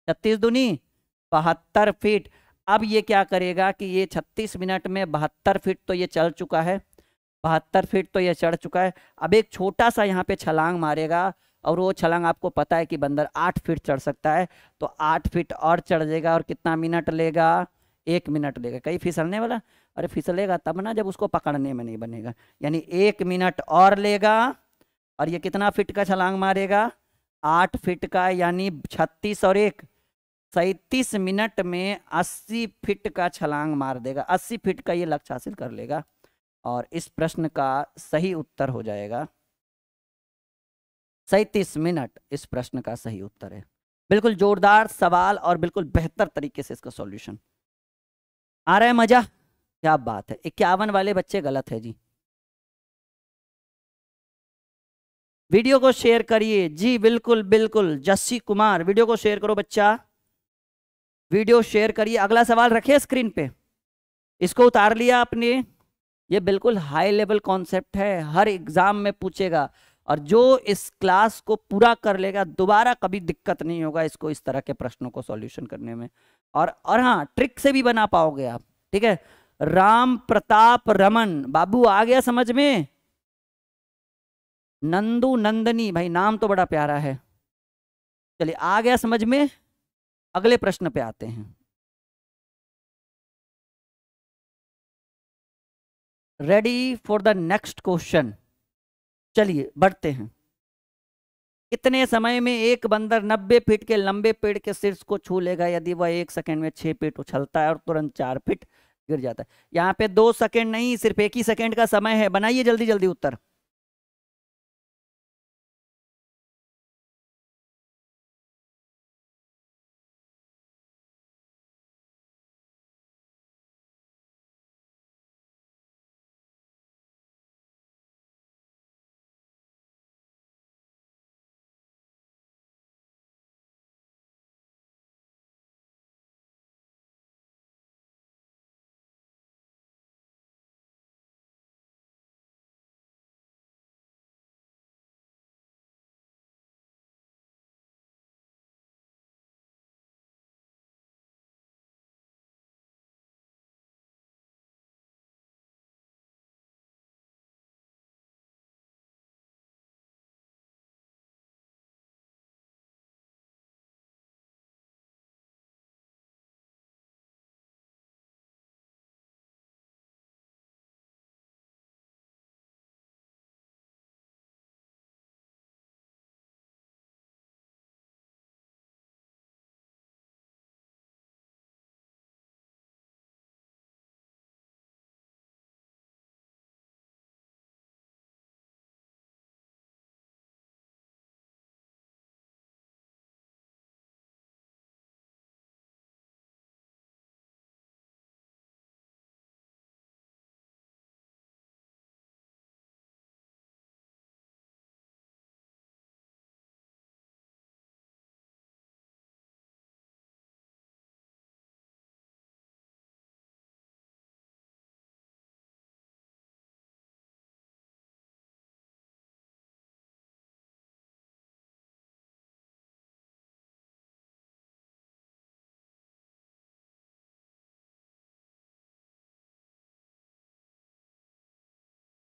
छत्तीस दुनी बहत्तर फिट अब ये क्या करेगा कि ये छत्तीस मिनट में बहत्तर फिट तो ये चल चुका है बहत्तर फीट तो यह चढ़ चुका है अब एक छोटा सा यहाँ पे छलांग मारेगा और वो छलांग आपको पता है कि बंदर आठ फीट चढ़ सकता है तो आठ फीट और चढ़ जाएगा और कितना मिनट लेगा एक मिनट लेगा कहीं फिसलने वाला अरे फिसलेगा तब ना जब उसको पकड़ने में नहीं बनेगा यानी एक मिनट और लेगा और ये कितना फिट का छलांग मारेगा आठ फिट का यानी छत्तीस और एक सैंतीस मिनट में अस्सी फिट का छलांग मार देगा अस्सी फिट का ये लक्ष्य हासिल कर लेगा और इस प्रश्न का सही उत्तर हो जाएगा सैतीस मिनट इस प्रश्न का सही उत्तर है बिल्कुल जोरदार सवाल और बिल्कुल बेहतर तरीके से इसका सॉल्यूशन आ रहा है मजा क्या बात है इक्यावन वाले बच्चे गलत है जी वीडियो को शेयर करिए जी बिल्कुल बिल्कुल जस्सी कुमार वीडियो को शेयर करो बच्चा वीडियो शेयर करिए अगला सवाल रखे स्क्रीन पे इसको उतार लिया आपने ये बिल्कुल हाई लेवल कॉन्सेप्ट है हर एग्ज़ाम में पूछेगा और जो इस क्लास को पूरा कर लेगा दोबारा कभी दिक्कत नहीं होगा इसको इस तरह के प्रश्नों को सॉल्यूशन करने में और और हाँ ट्रिक से भी बना पाओगे आप ठीक है राम प्रताप रमन बाबू आ गया समझ में नंदू नंदनी भाई नाम तो बड़ा प्यारा है चलिए आ गया समझ में अगले प्रश्न पे आते हैं ready for the next question चलिए बढ़ते हैं इतने समय में एक बंदर 90 फीट के लंबे पेड़ के शीर्ष को छू लेगा यदि वह एक सेकंड में छह फीट उछलता है और तुरंत चार फीट गिर जाता है यहाँ पे दो सेकंड नहीं सिर्फ एक ही सेकंड का समय है बनाइए जल्दी जल्दी उत्तर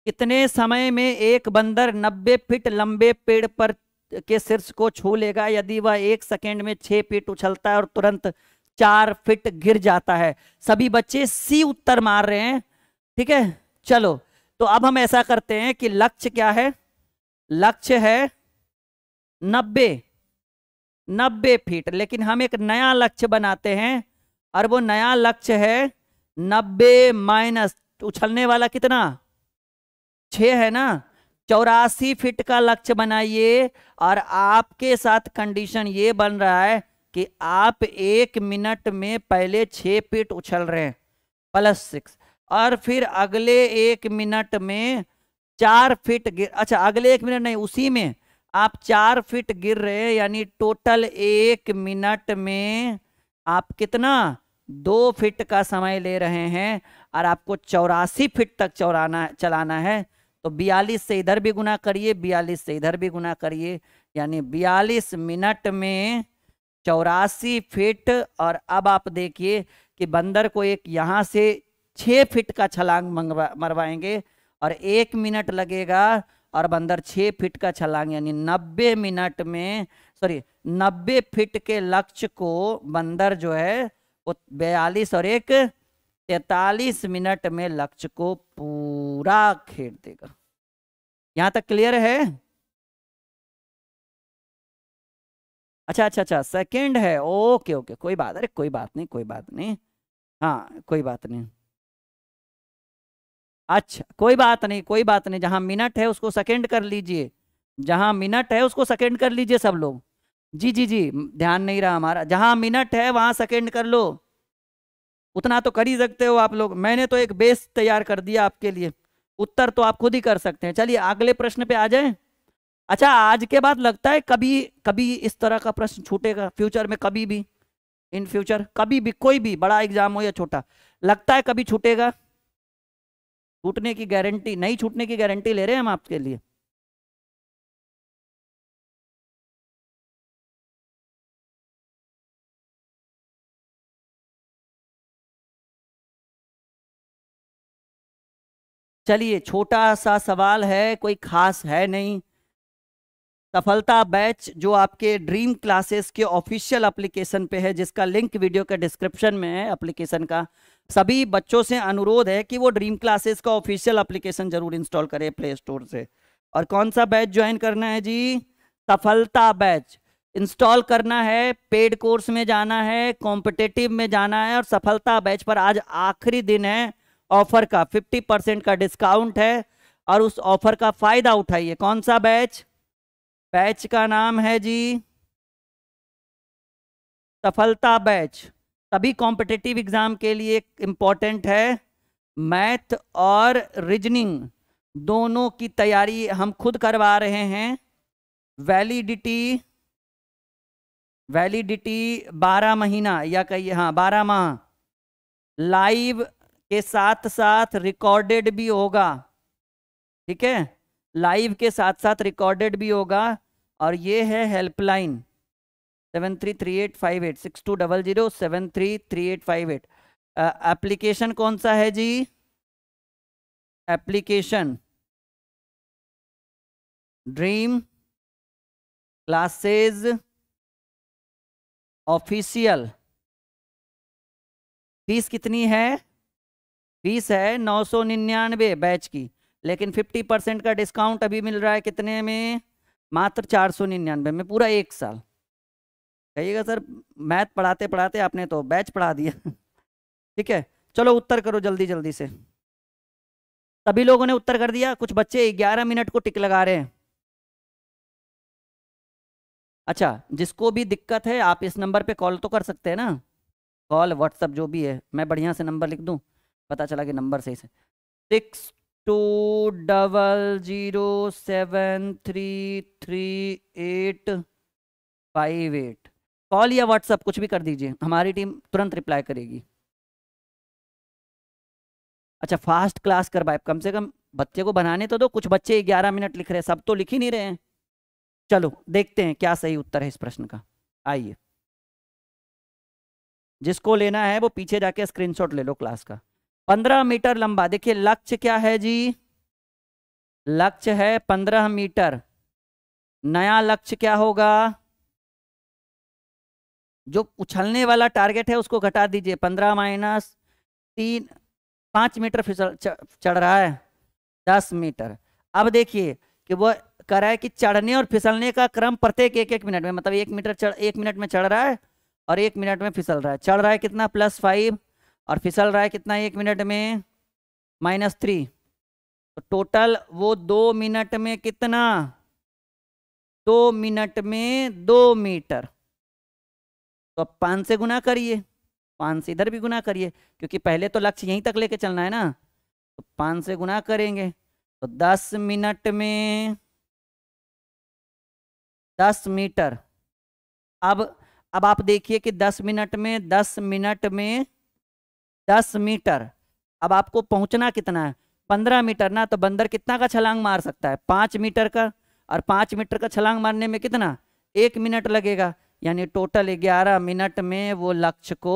इतने समय में एक बंदर 90 फीट लंबे पेड़ पर के शीर्ष को छू लेगा यदि वह एक सेकेंड में छह फीट उछलता है और तुरंत चार फीट गिर जाता है सभी बच्चे सी उत्तर मार रहे हैं ठीक है चलो तो अब हम ऐसा करते हैं कि लक्ष्य क्या है लक्ष्य है नब्बे नब्बे फीट लेकिन हम एक नया लक्ष्य बनाते हैं और वो नया लक्ष्य है नब्बे माइनस उछलने वाला कितना छः है ना चौरासी फिट का लक्ष्य बनाइए और आपके साथ कंडीशन ये बन रहा है कि आप एक मिनट में पहले छः फिट उछल रहे हैं प्लस सिक्स और फिर अगले एक मिनट में चार फिट गिर अच्छा अगले एक मिनट नहीं उसी में आप चार फिट गिर रहे हैं यानी टोटल एक मिनट में आप कितना दो फिट का समय ले रहे हैं और आपको चौरासी फिट तक चौराना चलाना है तो बयालीस से इधर भी गुना करिए बयालीस से इधर भी गुना करिए यानी बयालीस मिनट में चौरासी फीट और अब आप देखिए कि बंदर को एक यहाँ से छः फीट का छलांग मरवाएंगे और एक मिनट लगेगा और बंदर छः फीट का छलांग यानी नब्बे मिनट में सॉरी नब्बे फीट के लक्ष्य को बंदर जो है वो बयालीस और एक तैतालीस मिनट में लक्ष्य को पूरा खेल देगा यहां तक क्लियर है अच्छा अच्छा अच्छा सेकंड है ओके ओके कोई बात अरे कोई बात नहीं कोई बात नहीं हाँ कोई बात नहीं अच्छा कोई बात नहीं कोई बात नहीं जहां मिनट है उसको सेकंड कर लीजिए जहां मिनट है उसको सेकंड कर लीजिए सब लोग जी जी जी ध्यान नहीं रहा हमारा जहां मिनट है वहां सेकंड कर लो उतना तो कर ही सकते हो आप लोग मैंने तो एक बेस तैयार कर दिया आपके लिए उत्तर तो आप खुद ही कर सकते हैं चलिए अगले प्रश्न पे आ जाए अच्छा आज के बाद लगता है कभी कभी इस तरह का प्रश्न छूटेगा फ्यूचर में कभी भी इन फ्यूचर कभी भी कोई भी बड़ा एग्जाम हो या छोटा लगता है कभी छूटेगा छूटने की गारंटी नहीं छूटने की गारंटी ले रहे हैं हम आपके लिए चलिए छोटा सा सवाल है कोई खास है नहीं सफलता बैच जो आपके ड्रीम क्लासेस के ऑफिशियल एप्लीकेशन पे है जिसका लिंक वीडियो के डिस्क्रिप्शन में है एप्लीकेशन का सभी बच्चों से अनुरोध है कि वो ड्रीम क्लासेस का ऑफिशियल एप्लीकेशन जरूर इंस्टॉल करें प्ले स्टोर से और कौन सा बैच ज्वाइन करना है जी सफलता बैच इंस्टॉल करना है पेड कोर्स में जाना है कॉम्पिटेटिव में जाना है और सफलता बैच पर आज आखिरी दिन है ऑफर का 50 परसेंट का डिस्काउंट है और उस ऑफर का फायदा उठाइए कौन सा बैच बैच का नाम है जी सफलता बैच सभी कॉम्पिटिटिव एग्जाम के लिए इम्पॉर्टेंट है मैथ और रीजनिंग दोनों की तैयारी हम खुद करवा रहे हैं वैलिडिटी वैलिडिटी 12 महीना या कहिए हाँ 12 माह लाइव के साथ साथ रिकॉर्डेड भी होगा ठीक है लाइव के साथ साथ रिकॉर्डेड भी होगा और ये है helpline seven three three eight five eight six two double zero seven three three eight five eight application कौन सा है जी application Dream Classes official fees कितनी है फीस है नौ सौ निन्यानवे बैच की लेकिन फिफ्टी परसेंट का डिस्काउंट अभी मिल रहा है कितने में मात्र चार सौ निन्यानवे में पूरा एक साल कहिएगा सर मैथ पढ़ाते पढ़ाते आपने तो बैच पढ़ा दिया <laughs> ठीक है चलो उत्तर करो जल्दी जल्दी से सभी लोगों ने उत्तर कर दिया कुछ बच्चे ग्यारह मिनट को टिक लगा रहे हैं अच्छा जिसको भी दिक्कत है आप इस नंबर पे कॉल तो कर सकते हैं ना कॉल व्हाट्सअप जो भी है मैं बढ़िया से नंबर लिख दूँ पता चला कि नंबर सही से six two double zero seven three three eight five eight call या व्हाट्सअप कुछ भी कर दीजिए हमारी टीम तुरंत रिप्लाई करेगी अच्छा फास्ट क्लास कर करवाए कम से कम बच्चे को बनाने तो दो कुछ बच्चे ग्यारह मिनट लिख रहे हैं सब तो लिख ही नहीं रहे हैं चलो देखते हैं क्या सही उत्तर है इस प्रश्न का आइए जिसको लेना है वो पीछे जाके स्क्रीनशॉट ले लो क्लास का पंद्रह मीटर लंबा देखिए लक्ष्य क्या है जी लक्ष्य है पंद्रह मीटर नया लक्ष्य क्या होगा जो उछलने वाला टारगेट है उसको घटा दीजिए पंद्रह माइनस तीन पाँच मीटर फिसल चढ़ रहा है दस मीटर अब देखिए कि वो कह रहा है कि चढ़ने और फिसलने का क्रम प्रत्येक एक एक मिनट में मतलब एक मीटर चढ़ एक मिनट में चढ़ रहा है और एक मिनट में फिसल रहा है चढ़ रहा है कितना प्लस फाइव और फिसल रहा है कितना एक मिनट में माइनस थ्री तो टोटल वो दो मिनट में कितना दो मिनट में दो मीटर तो अब पाँच से गुना करिए पाँच से इधर भी गुना करिए क्योंकि पहले तो लक्ष्य यहीं तक लेके चलना है ना तो पाँच से गुना करेंगे तो दस मिनट में दस मीटर अब अब आप देखिए कि दस मिनट में दस मिनट में दस मीटर अब आपको पहुंचना कितना है पंद्रह मीटर ना तो बंदर कितना का छलांग मार सकता है पाँच मीटर का और पाँच मीटर का छलांग मारने में कितना एक मिनट लगेगा यानी टोटल ग्यारह मिनट में वो लक्ष्य को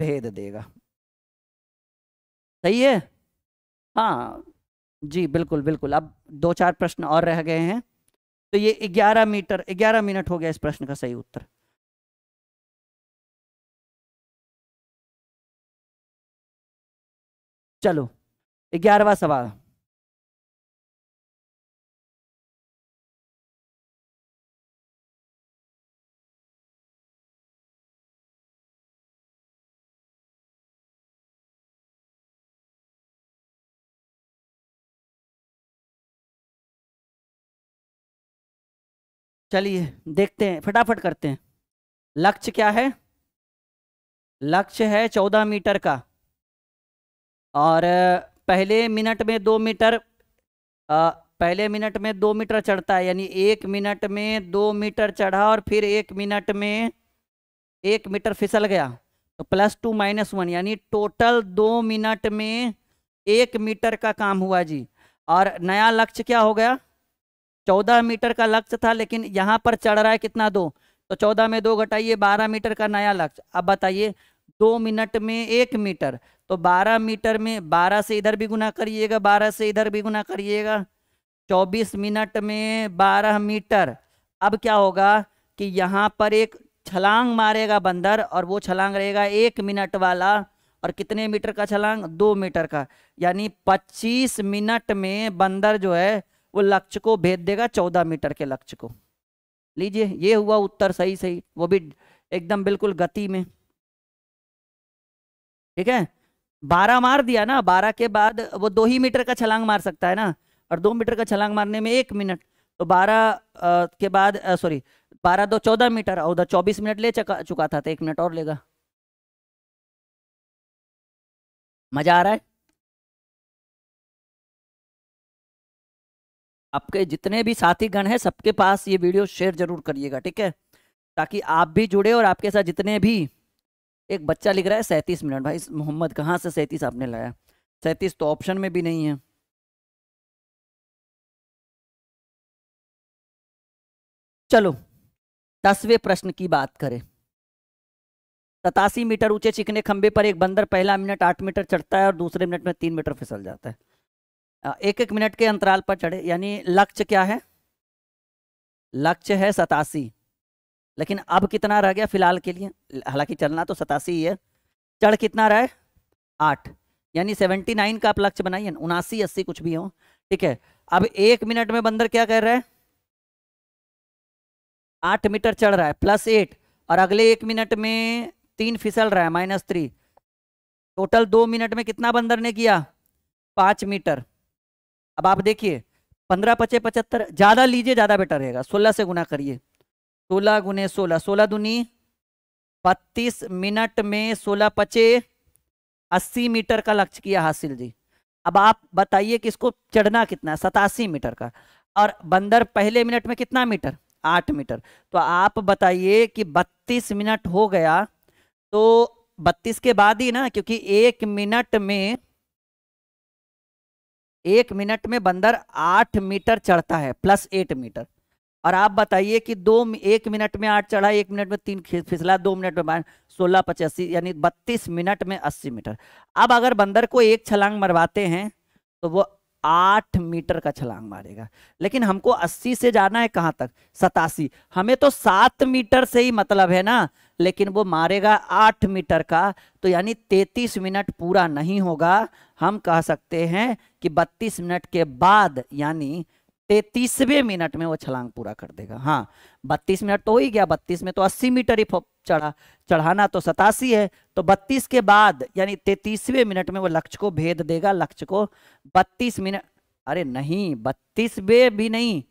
भेद देगा सही है हाँ जी बिल्कुल बिल्कुल अब दो चार प्रश्न और रह गए हैं तो ये ग्यारह मीटर ग्यारह मिनट हो गया इस प्रश्न का सही उत्तर चलो ग्यारहवा सवाल चलिए देखते हैं फटाफट करते हैं लक्ष्य क्या है लक्ष्य है चौदह मीटर का और पहले मिनट में दो मीटर पहले मिनट में दो मीटर चढ़ता है यानी एक मिनट में दो मीटर चढ़ा और फिर एक मिनट में एक मीटर फिसल गया तो प्लस टू माइनस वन यानी टोटल दो मिनट में एक मीटर का काम हुआ जी और नया लक्ष्य क्या हो गया चौदह मीटर का लक्ष्य था लेकिन यहाँ पर चढ़ रहा है कितना दो तो चौदह में दो घटाइए बारह मीटर का नया लक्ष्य अब बताइए दो मिनट में एक मीटर तो बारह मीटर में बारह से इधर भी गुना करिएगा बारह से इधर भी गुना करिएगा चौबीस मिनट में बारह मीटर अब क्या होगा कि यहाँ पर एक छलांग मारेगा बंदर और वो छलांग रहेगा एक मिनट वाला और कितने मीटर का छलांग दो मीटर का यानी पच्चीस मिनट में बंदर जो है वो लक्ष्य को भेद देगा चौदह मीटर के लक्ष्य को लीजिए ये हुआ उत्तर सही सही वो भी एकदम बिल्कुल गति में ठीक है बारह मार दिया ना बारह के बाद वो दो ही मीटर का छलांग मार सकता है ना और दो मीटर का छलांग मारने में एक मिनट तो बारह के बाद सॉरी बारह दो चौदह मीटर और उधर चौबीस मिनट ले चुका चुका था तो एक मिनट और लेगा मजा आ रहा है आपके जितने भी साथी गण हैं सबके पास ये वीडियो शेयर जरूर करिएगा ठीक है ताकि आप भी जुड़े और आपके साथ जितने भी एक बच्चा लिख रहा है सैंतीस मिनट भाई मोहम्मद कहाँ से सैंतीस आपने लाया सैंतीस तो ऑप्शन में भी नहीं है चलो दसवें प्रश्न की बात करें सतासी मीटर ऊंचे चिकने खंबे पर एक बंदर पहला मिनट आठ मीटर चढ़ता है और दूसरे मिनट में तीन मीटर फिसल जाता है एक एक मिनट के अंतराल पर चढ़े यानी लक्ष्य क्या है लक्ष्य है सतासी लेकिन अब कितना रह गया फिलहाल के लिए हालांकि चलना तो सतासी ही है चढ़ कितना रहा है आठ यानी सेवेंटी नाइन का आप लक्ष्य बनाइए उनासी अस्सी कुछ भी हो ठीक है अब एक मिनट में बंदर क्या कर रहा है आठ मीटर चढ़ रहा है प्लस एट और अगले एक मिनट में तीन फिसल रहा है माइनस थ्री टोटल दो मिनट में कितना बंदर ने किया पांच मीटर अब आप देखिए पंद्रह पचे पचहत्तर ज़्यादा लीजिए ज़्यादा बेटर रहेगा सोलह से गुना करिए सोलह गुने सोलह सोलह दुनी बत्तीस मिनट में सोलह पचे अस्सी मीटर का लक्ष्य किया हासिल जी अब आप बताइए कि इसको चढ़ना कितना है सतासी मीटर का और बंदर पहले मिनट में कितना मीटर आठ मीटर तो आप बताइए कि बत्तीस मिनट हो गया तो बत्तीस के बाद ही ना क्योंकि एक मिनट में एक मिनट में बंदर आठ मीटर चढ़ता है प्लस एट मीटर और आप बताइए कि दो एक मिनट में आठ चढ़ा एक मिनट में तीन फिसला दो मिनट में सोलह पचासी यानी बत्तीस मिनट में अस्सी मीटर अब अगर बंदर को एक छलांग मरवाते हैं तो वो आठ मीटर का छलांग मारेगा लेकिन हमको अस्सी से जाना है कहाँ तक सतासी हमें तो सात मीटर से ही मतलब है ना लेकिन वो मारेगा आठ मीटर का तो यानी तैतीस मिनट पूरा नहीं होगा हम कह सकते हैं कि बत्तीस मिनट के बाद यानी तैतीसवें मिनट में वो छलांग पूरा कर देगा हाँ बत्तीस मिनट तो हो ही गया बत्तीस में तो अस्सी मीटर ही चढ़ा चढ़ाना तो सतासी है तो बत्तीस के बाद यानी तैतीसवें मिनट में वो लक्ष्य को भेद देगा लक्ष्य को बत्तीस मिनट अरे नहीं बत्तीसवे भी नहीं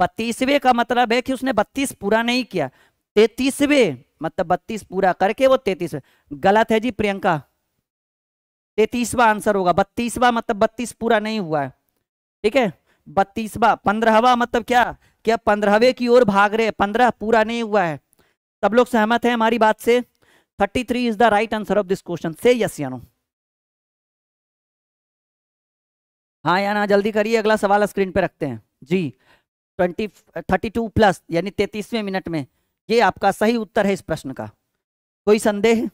बत्तीसवे का मतलब है कि उसने बत्तीस पूरा नहीं किया तैतीसवे मतलब बत्तीस पूरा करके वो तैतीसवें गलत है जी प्रियंका तैतीसवा आंसर होगा बत्तीसवा मतलब बत्तीस पूरा नहीं हुआ है ठीक है बत्तीसवा पंद्रहवा मतलब क्या क्या पंद्रहवे की ओर भाग रहे पंद्रह पूरा नहीं हुआ है सब लोग सहमत है हमारी बात से thirty three is the right answer of this question से यस यानो हाँ या हाँ, ना जल्दी करिए अगला सवाल स्क्रीन पे रखते हैं जी ट्वेंटी थर्टी टू प्लस यानी तैतीसवें मिनट में ये आपका सही उत्तर है इस प्रश्न का कोई संदेह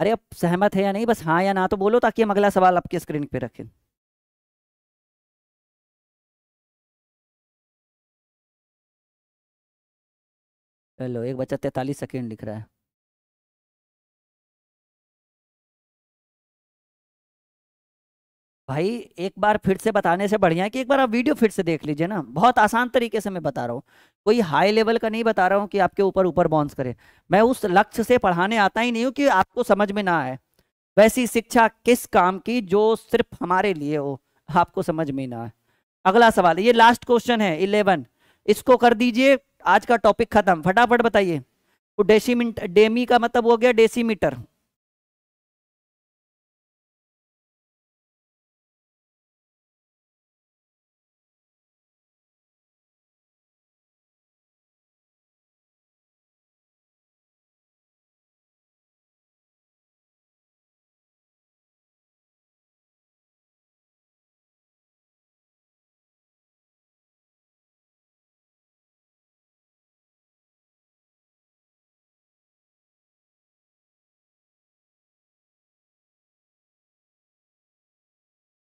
अरे अब सहमत है या नहीं बस हाँ या ना तो बोलो ताकि हम अगला सवाल आपके स्क्रीन पे रखें चलो एक बच्चा तैतालीस सेकेंड लिख रहा है भाई एक बार फिर से बताने से बढ़िया है कि एक बार आप वीडियो फिर से देख लीजिए ना बहुत आसान तरीके से मैं बता रहा हूँ कोई हाई लेवल का नहीं बता रहा हूँ कि आपके ऊपर ऊपर बॉन्स करे मैं उस लक्ष्य से पढ़ाने आता ही नहीं हूँ कि आपको समझ में ना आए वैसी शिक्षा किस काम की जो सिर्फ हमारे लिए हो आपको समझ में ना आए अगला सवाल ये लास्ट क्वेश्चन है इलेवन इसको कर दीजिए आज का टॉपिक खत्म फटाफट बताइए तो डेसीमीटर डेमी का मतलब हो गया डेसीमीटर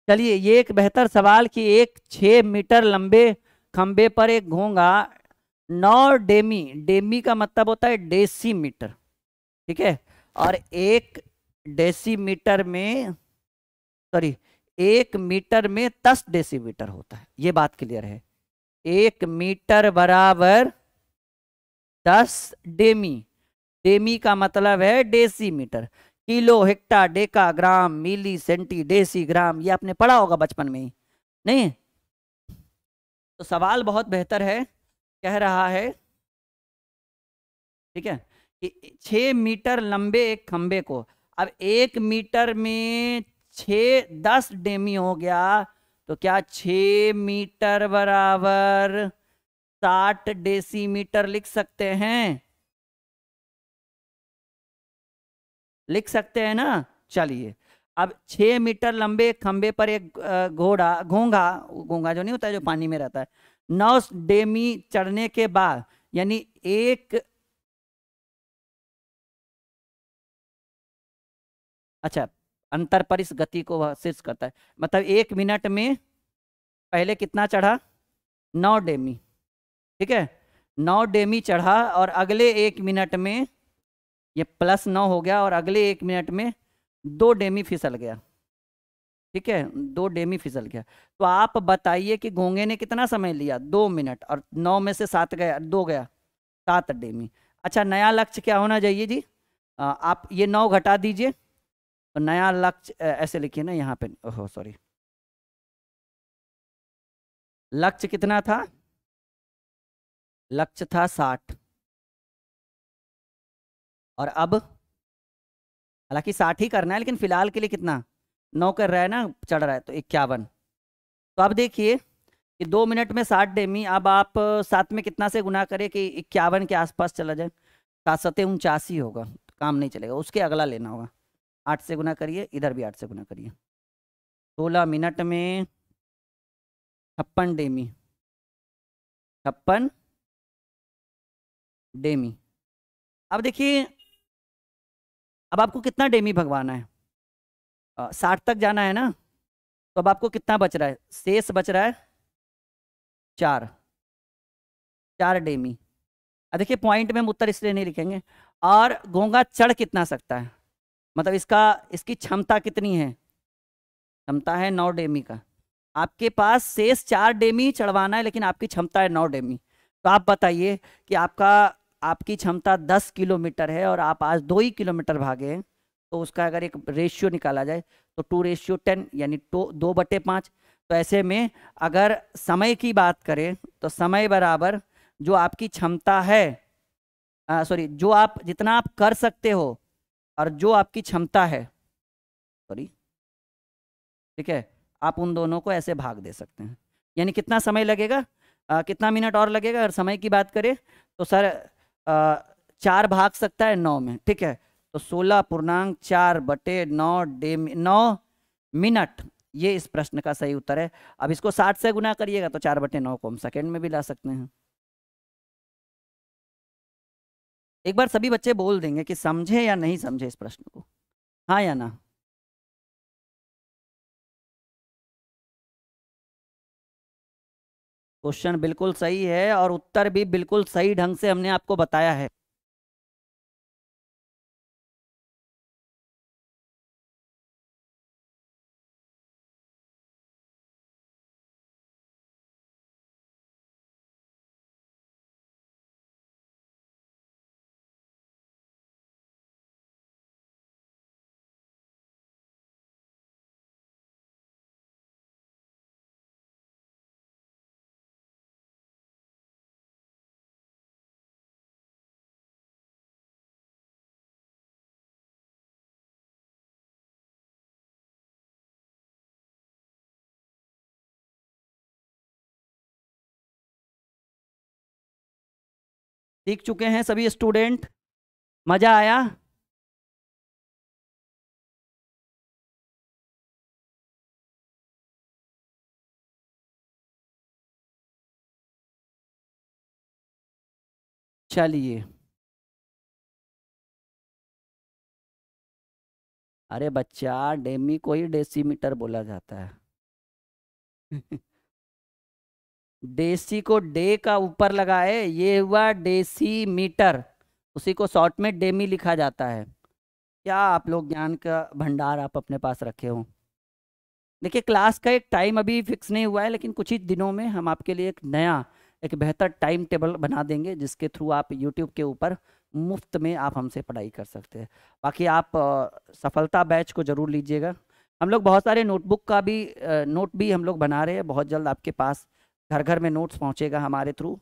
चलिए ये एक बेहतर सवाल कि एक छः मीटर लंबे खंबे पर एक घोंगा नौ डेमी डेमी का मतलब होता है डेसी मीटर ठीक है और एक डेसी मीटर में सॉरी एक मीटर में दस डेसीमीटर होता है ये बात क्लियर है एक मीटर बराबर दस डेमी डेमी का मतलब है decimetre kilo hecto deca gram milli centi deci gram ये आपने पढ़ा होगा बचपन में ही नहीं तो सवाल बहुत बेहतर है कह रहा है ठीक है कि छ मीटर लंबे एक खंबे को अब एक मीटर में छ दस डेमी हो गया तो क्या छ मीटर बराबर साठ डेसीमीटर लिख सकते हैं लिख सकते हैं ना चलिए अब छः मीटर लंबे खंबे पर एक घोड़ा घोंघा घोंघा जो नहीं होता है जो पानी में रहता है नौ डेमी चढ़ने के बाद यानी एक अच्छा अंतर पर इस गति को वह शीर्ष करता है मतलब एक मिनट में पहले कितना चढ़ा नौ डेमी ठीक है नौ डेमी चढ़ा और अगले एक मिनट में ये प्लस नौ हो गया और अगले एक मिनट में दो डेमी फिसल गया ठीक है दो डेमी फिसल गया तो आप बताइए कि घोंगे ने कितना समय लिया दो मिनट और नौ में से सात गया दो गया सात डेमी अच्छा नया लक्ष्य क्या होना चाहिए जी आ, आप ये नौ घटा दीजिए तो नया लक्ष्य ऐसे लिखिए ना यहाँ पे ओहो सॉरी लक्ष्य कितना था लक्ष्य था साठ और अब हालांकि साठ ही करना है लेकिन फिलहाल के लिए कितना नौ कर रहा है ना चढ़ रहा है तो इक्यावन तो अब देखिए कि दो मिनट में साठ डेमी अब आप सात में कितना से गुना करें कि इक्यावन के आसपास चला जाए सात सतह उनचासी होगा तो काम नहीं चलेगा उसके अगला लेना होगा आठ से गुना करिए इधर भी आठ से गुना करिए सोलह मिनट में छप्पन डेमी छप्पन डेमी अब देखिए अब आपको कितना डेमी भगवाना है साठ तक जाना है ना तो अब आपको कितना बच रहा है शेष बच रहा है चार चार डेमी देखिए पॉइंट में हम उत्तर इसलिए नहीं लिखेंगे और गोंगा चढ़ कितना सकता है मतलब इसका इसकी क्षमता कितनी है क्षमता है नौ डेमी का आपके पास शेष चार डेमी चढ़वाना है लेकिन आपकी क्षमता है नौ डेमी तो आप बताइए कि आपका आपकी क्षमता दस किलोमीटर है और आप आज दो ही किलोमीटर भागे हैं तो उसका अगर एक रेशियो निकाला जाए तो टू रेशियो टेन यानी टो दो बटे पाँच तो ऐसे में अगर समय की बात करें तो समय बराबर जो आपकी क्षमता है सॉरी जो आप जितना आप कर सकते हो और जो आपकी क्षमता है सॉरी ठीक है आप उन दोनों को ऐसे भाग दे सकते हैं यानी कितना समय लगेगा आ, कितना मिनट और लगेगा अगर समय की बात करें तो सर चार भाग सकता है नौ में ठीक है तो सोलह पूर्णांक चार बटे नौ डे नौ मिनट ये इस प्रश्न का सही उत्तर है अब इसको साठ से गुना करिएगा तो चार बटे नौ को हम सेकेंड में भी ला सकते हैं एक बार सभी बच्चे बोल देंगे कि समझे या नहीं समझे इस प्रश्न को हाँ या ना क्वेश्चन बिल्कुल सही है और उत्तर भी बिल्कुल सही ढंग से हमने आपको बताया है सीख चुके हैं सभी स्टूडेंट मज़ा आया चलिए अरे बच्चा डेमी को ही डेसीमीटर बोला जाता है <laughs> डेसी को डे का ऊपर लगाए ये हुआ डेसी मीटर उसी को शॉर्ट में डेमी लिखा जाता है क्या आप लोग ज्ञान का भंडार आप अपने पास रखे हो देखिए क्लास का एक टाइम अभी फिक्स नहीं हुआ है लेकिन कुछ ही दिनों में हम आपके लिए एक नया एक बेहतर टाइम टेबल बना देंगे जिसके थ्रू आप यूट्यूब के ऊपर मुफ्त में आप हमसे पढ़ाई कर सकते हैं बाकी आप सफलता बैच को ज़रूर लीजिएगा हम लोग बहुत सारे नोटबुक का भी नोट भी हम लोग बना रहे हैं बहुत जल्द आपके पास घर घर में नोट्स पहुँचेगा हमारे थ्रू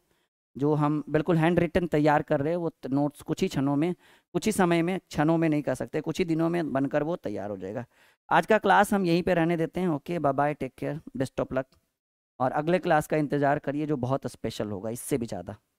जो हम बिल्कुल हैंड रिटन तैयार कर रहे हैं वो नोट्स कुछ ही क्षणों में कुछ ही समय में क्षणों में नहीं कर सकते कुछ ही दिनों में बनकर वो तैयार हो जाएगा आज का क्लास हम यहीं पे रहने देते हैं okay bye bye take care best of luck और अगले क्लास का इंतज़ार करिए जो बहुत स्पेशल होगा इससे भी ज़्यादा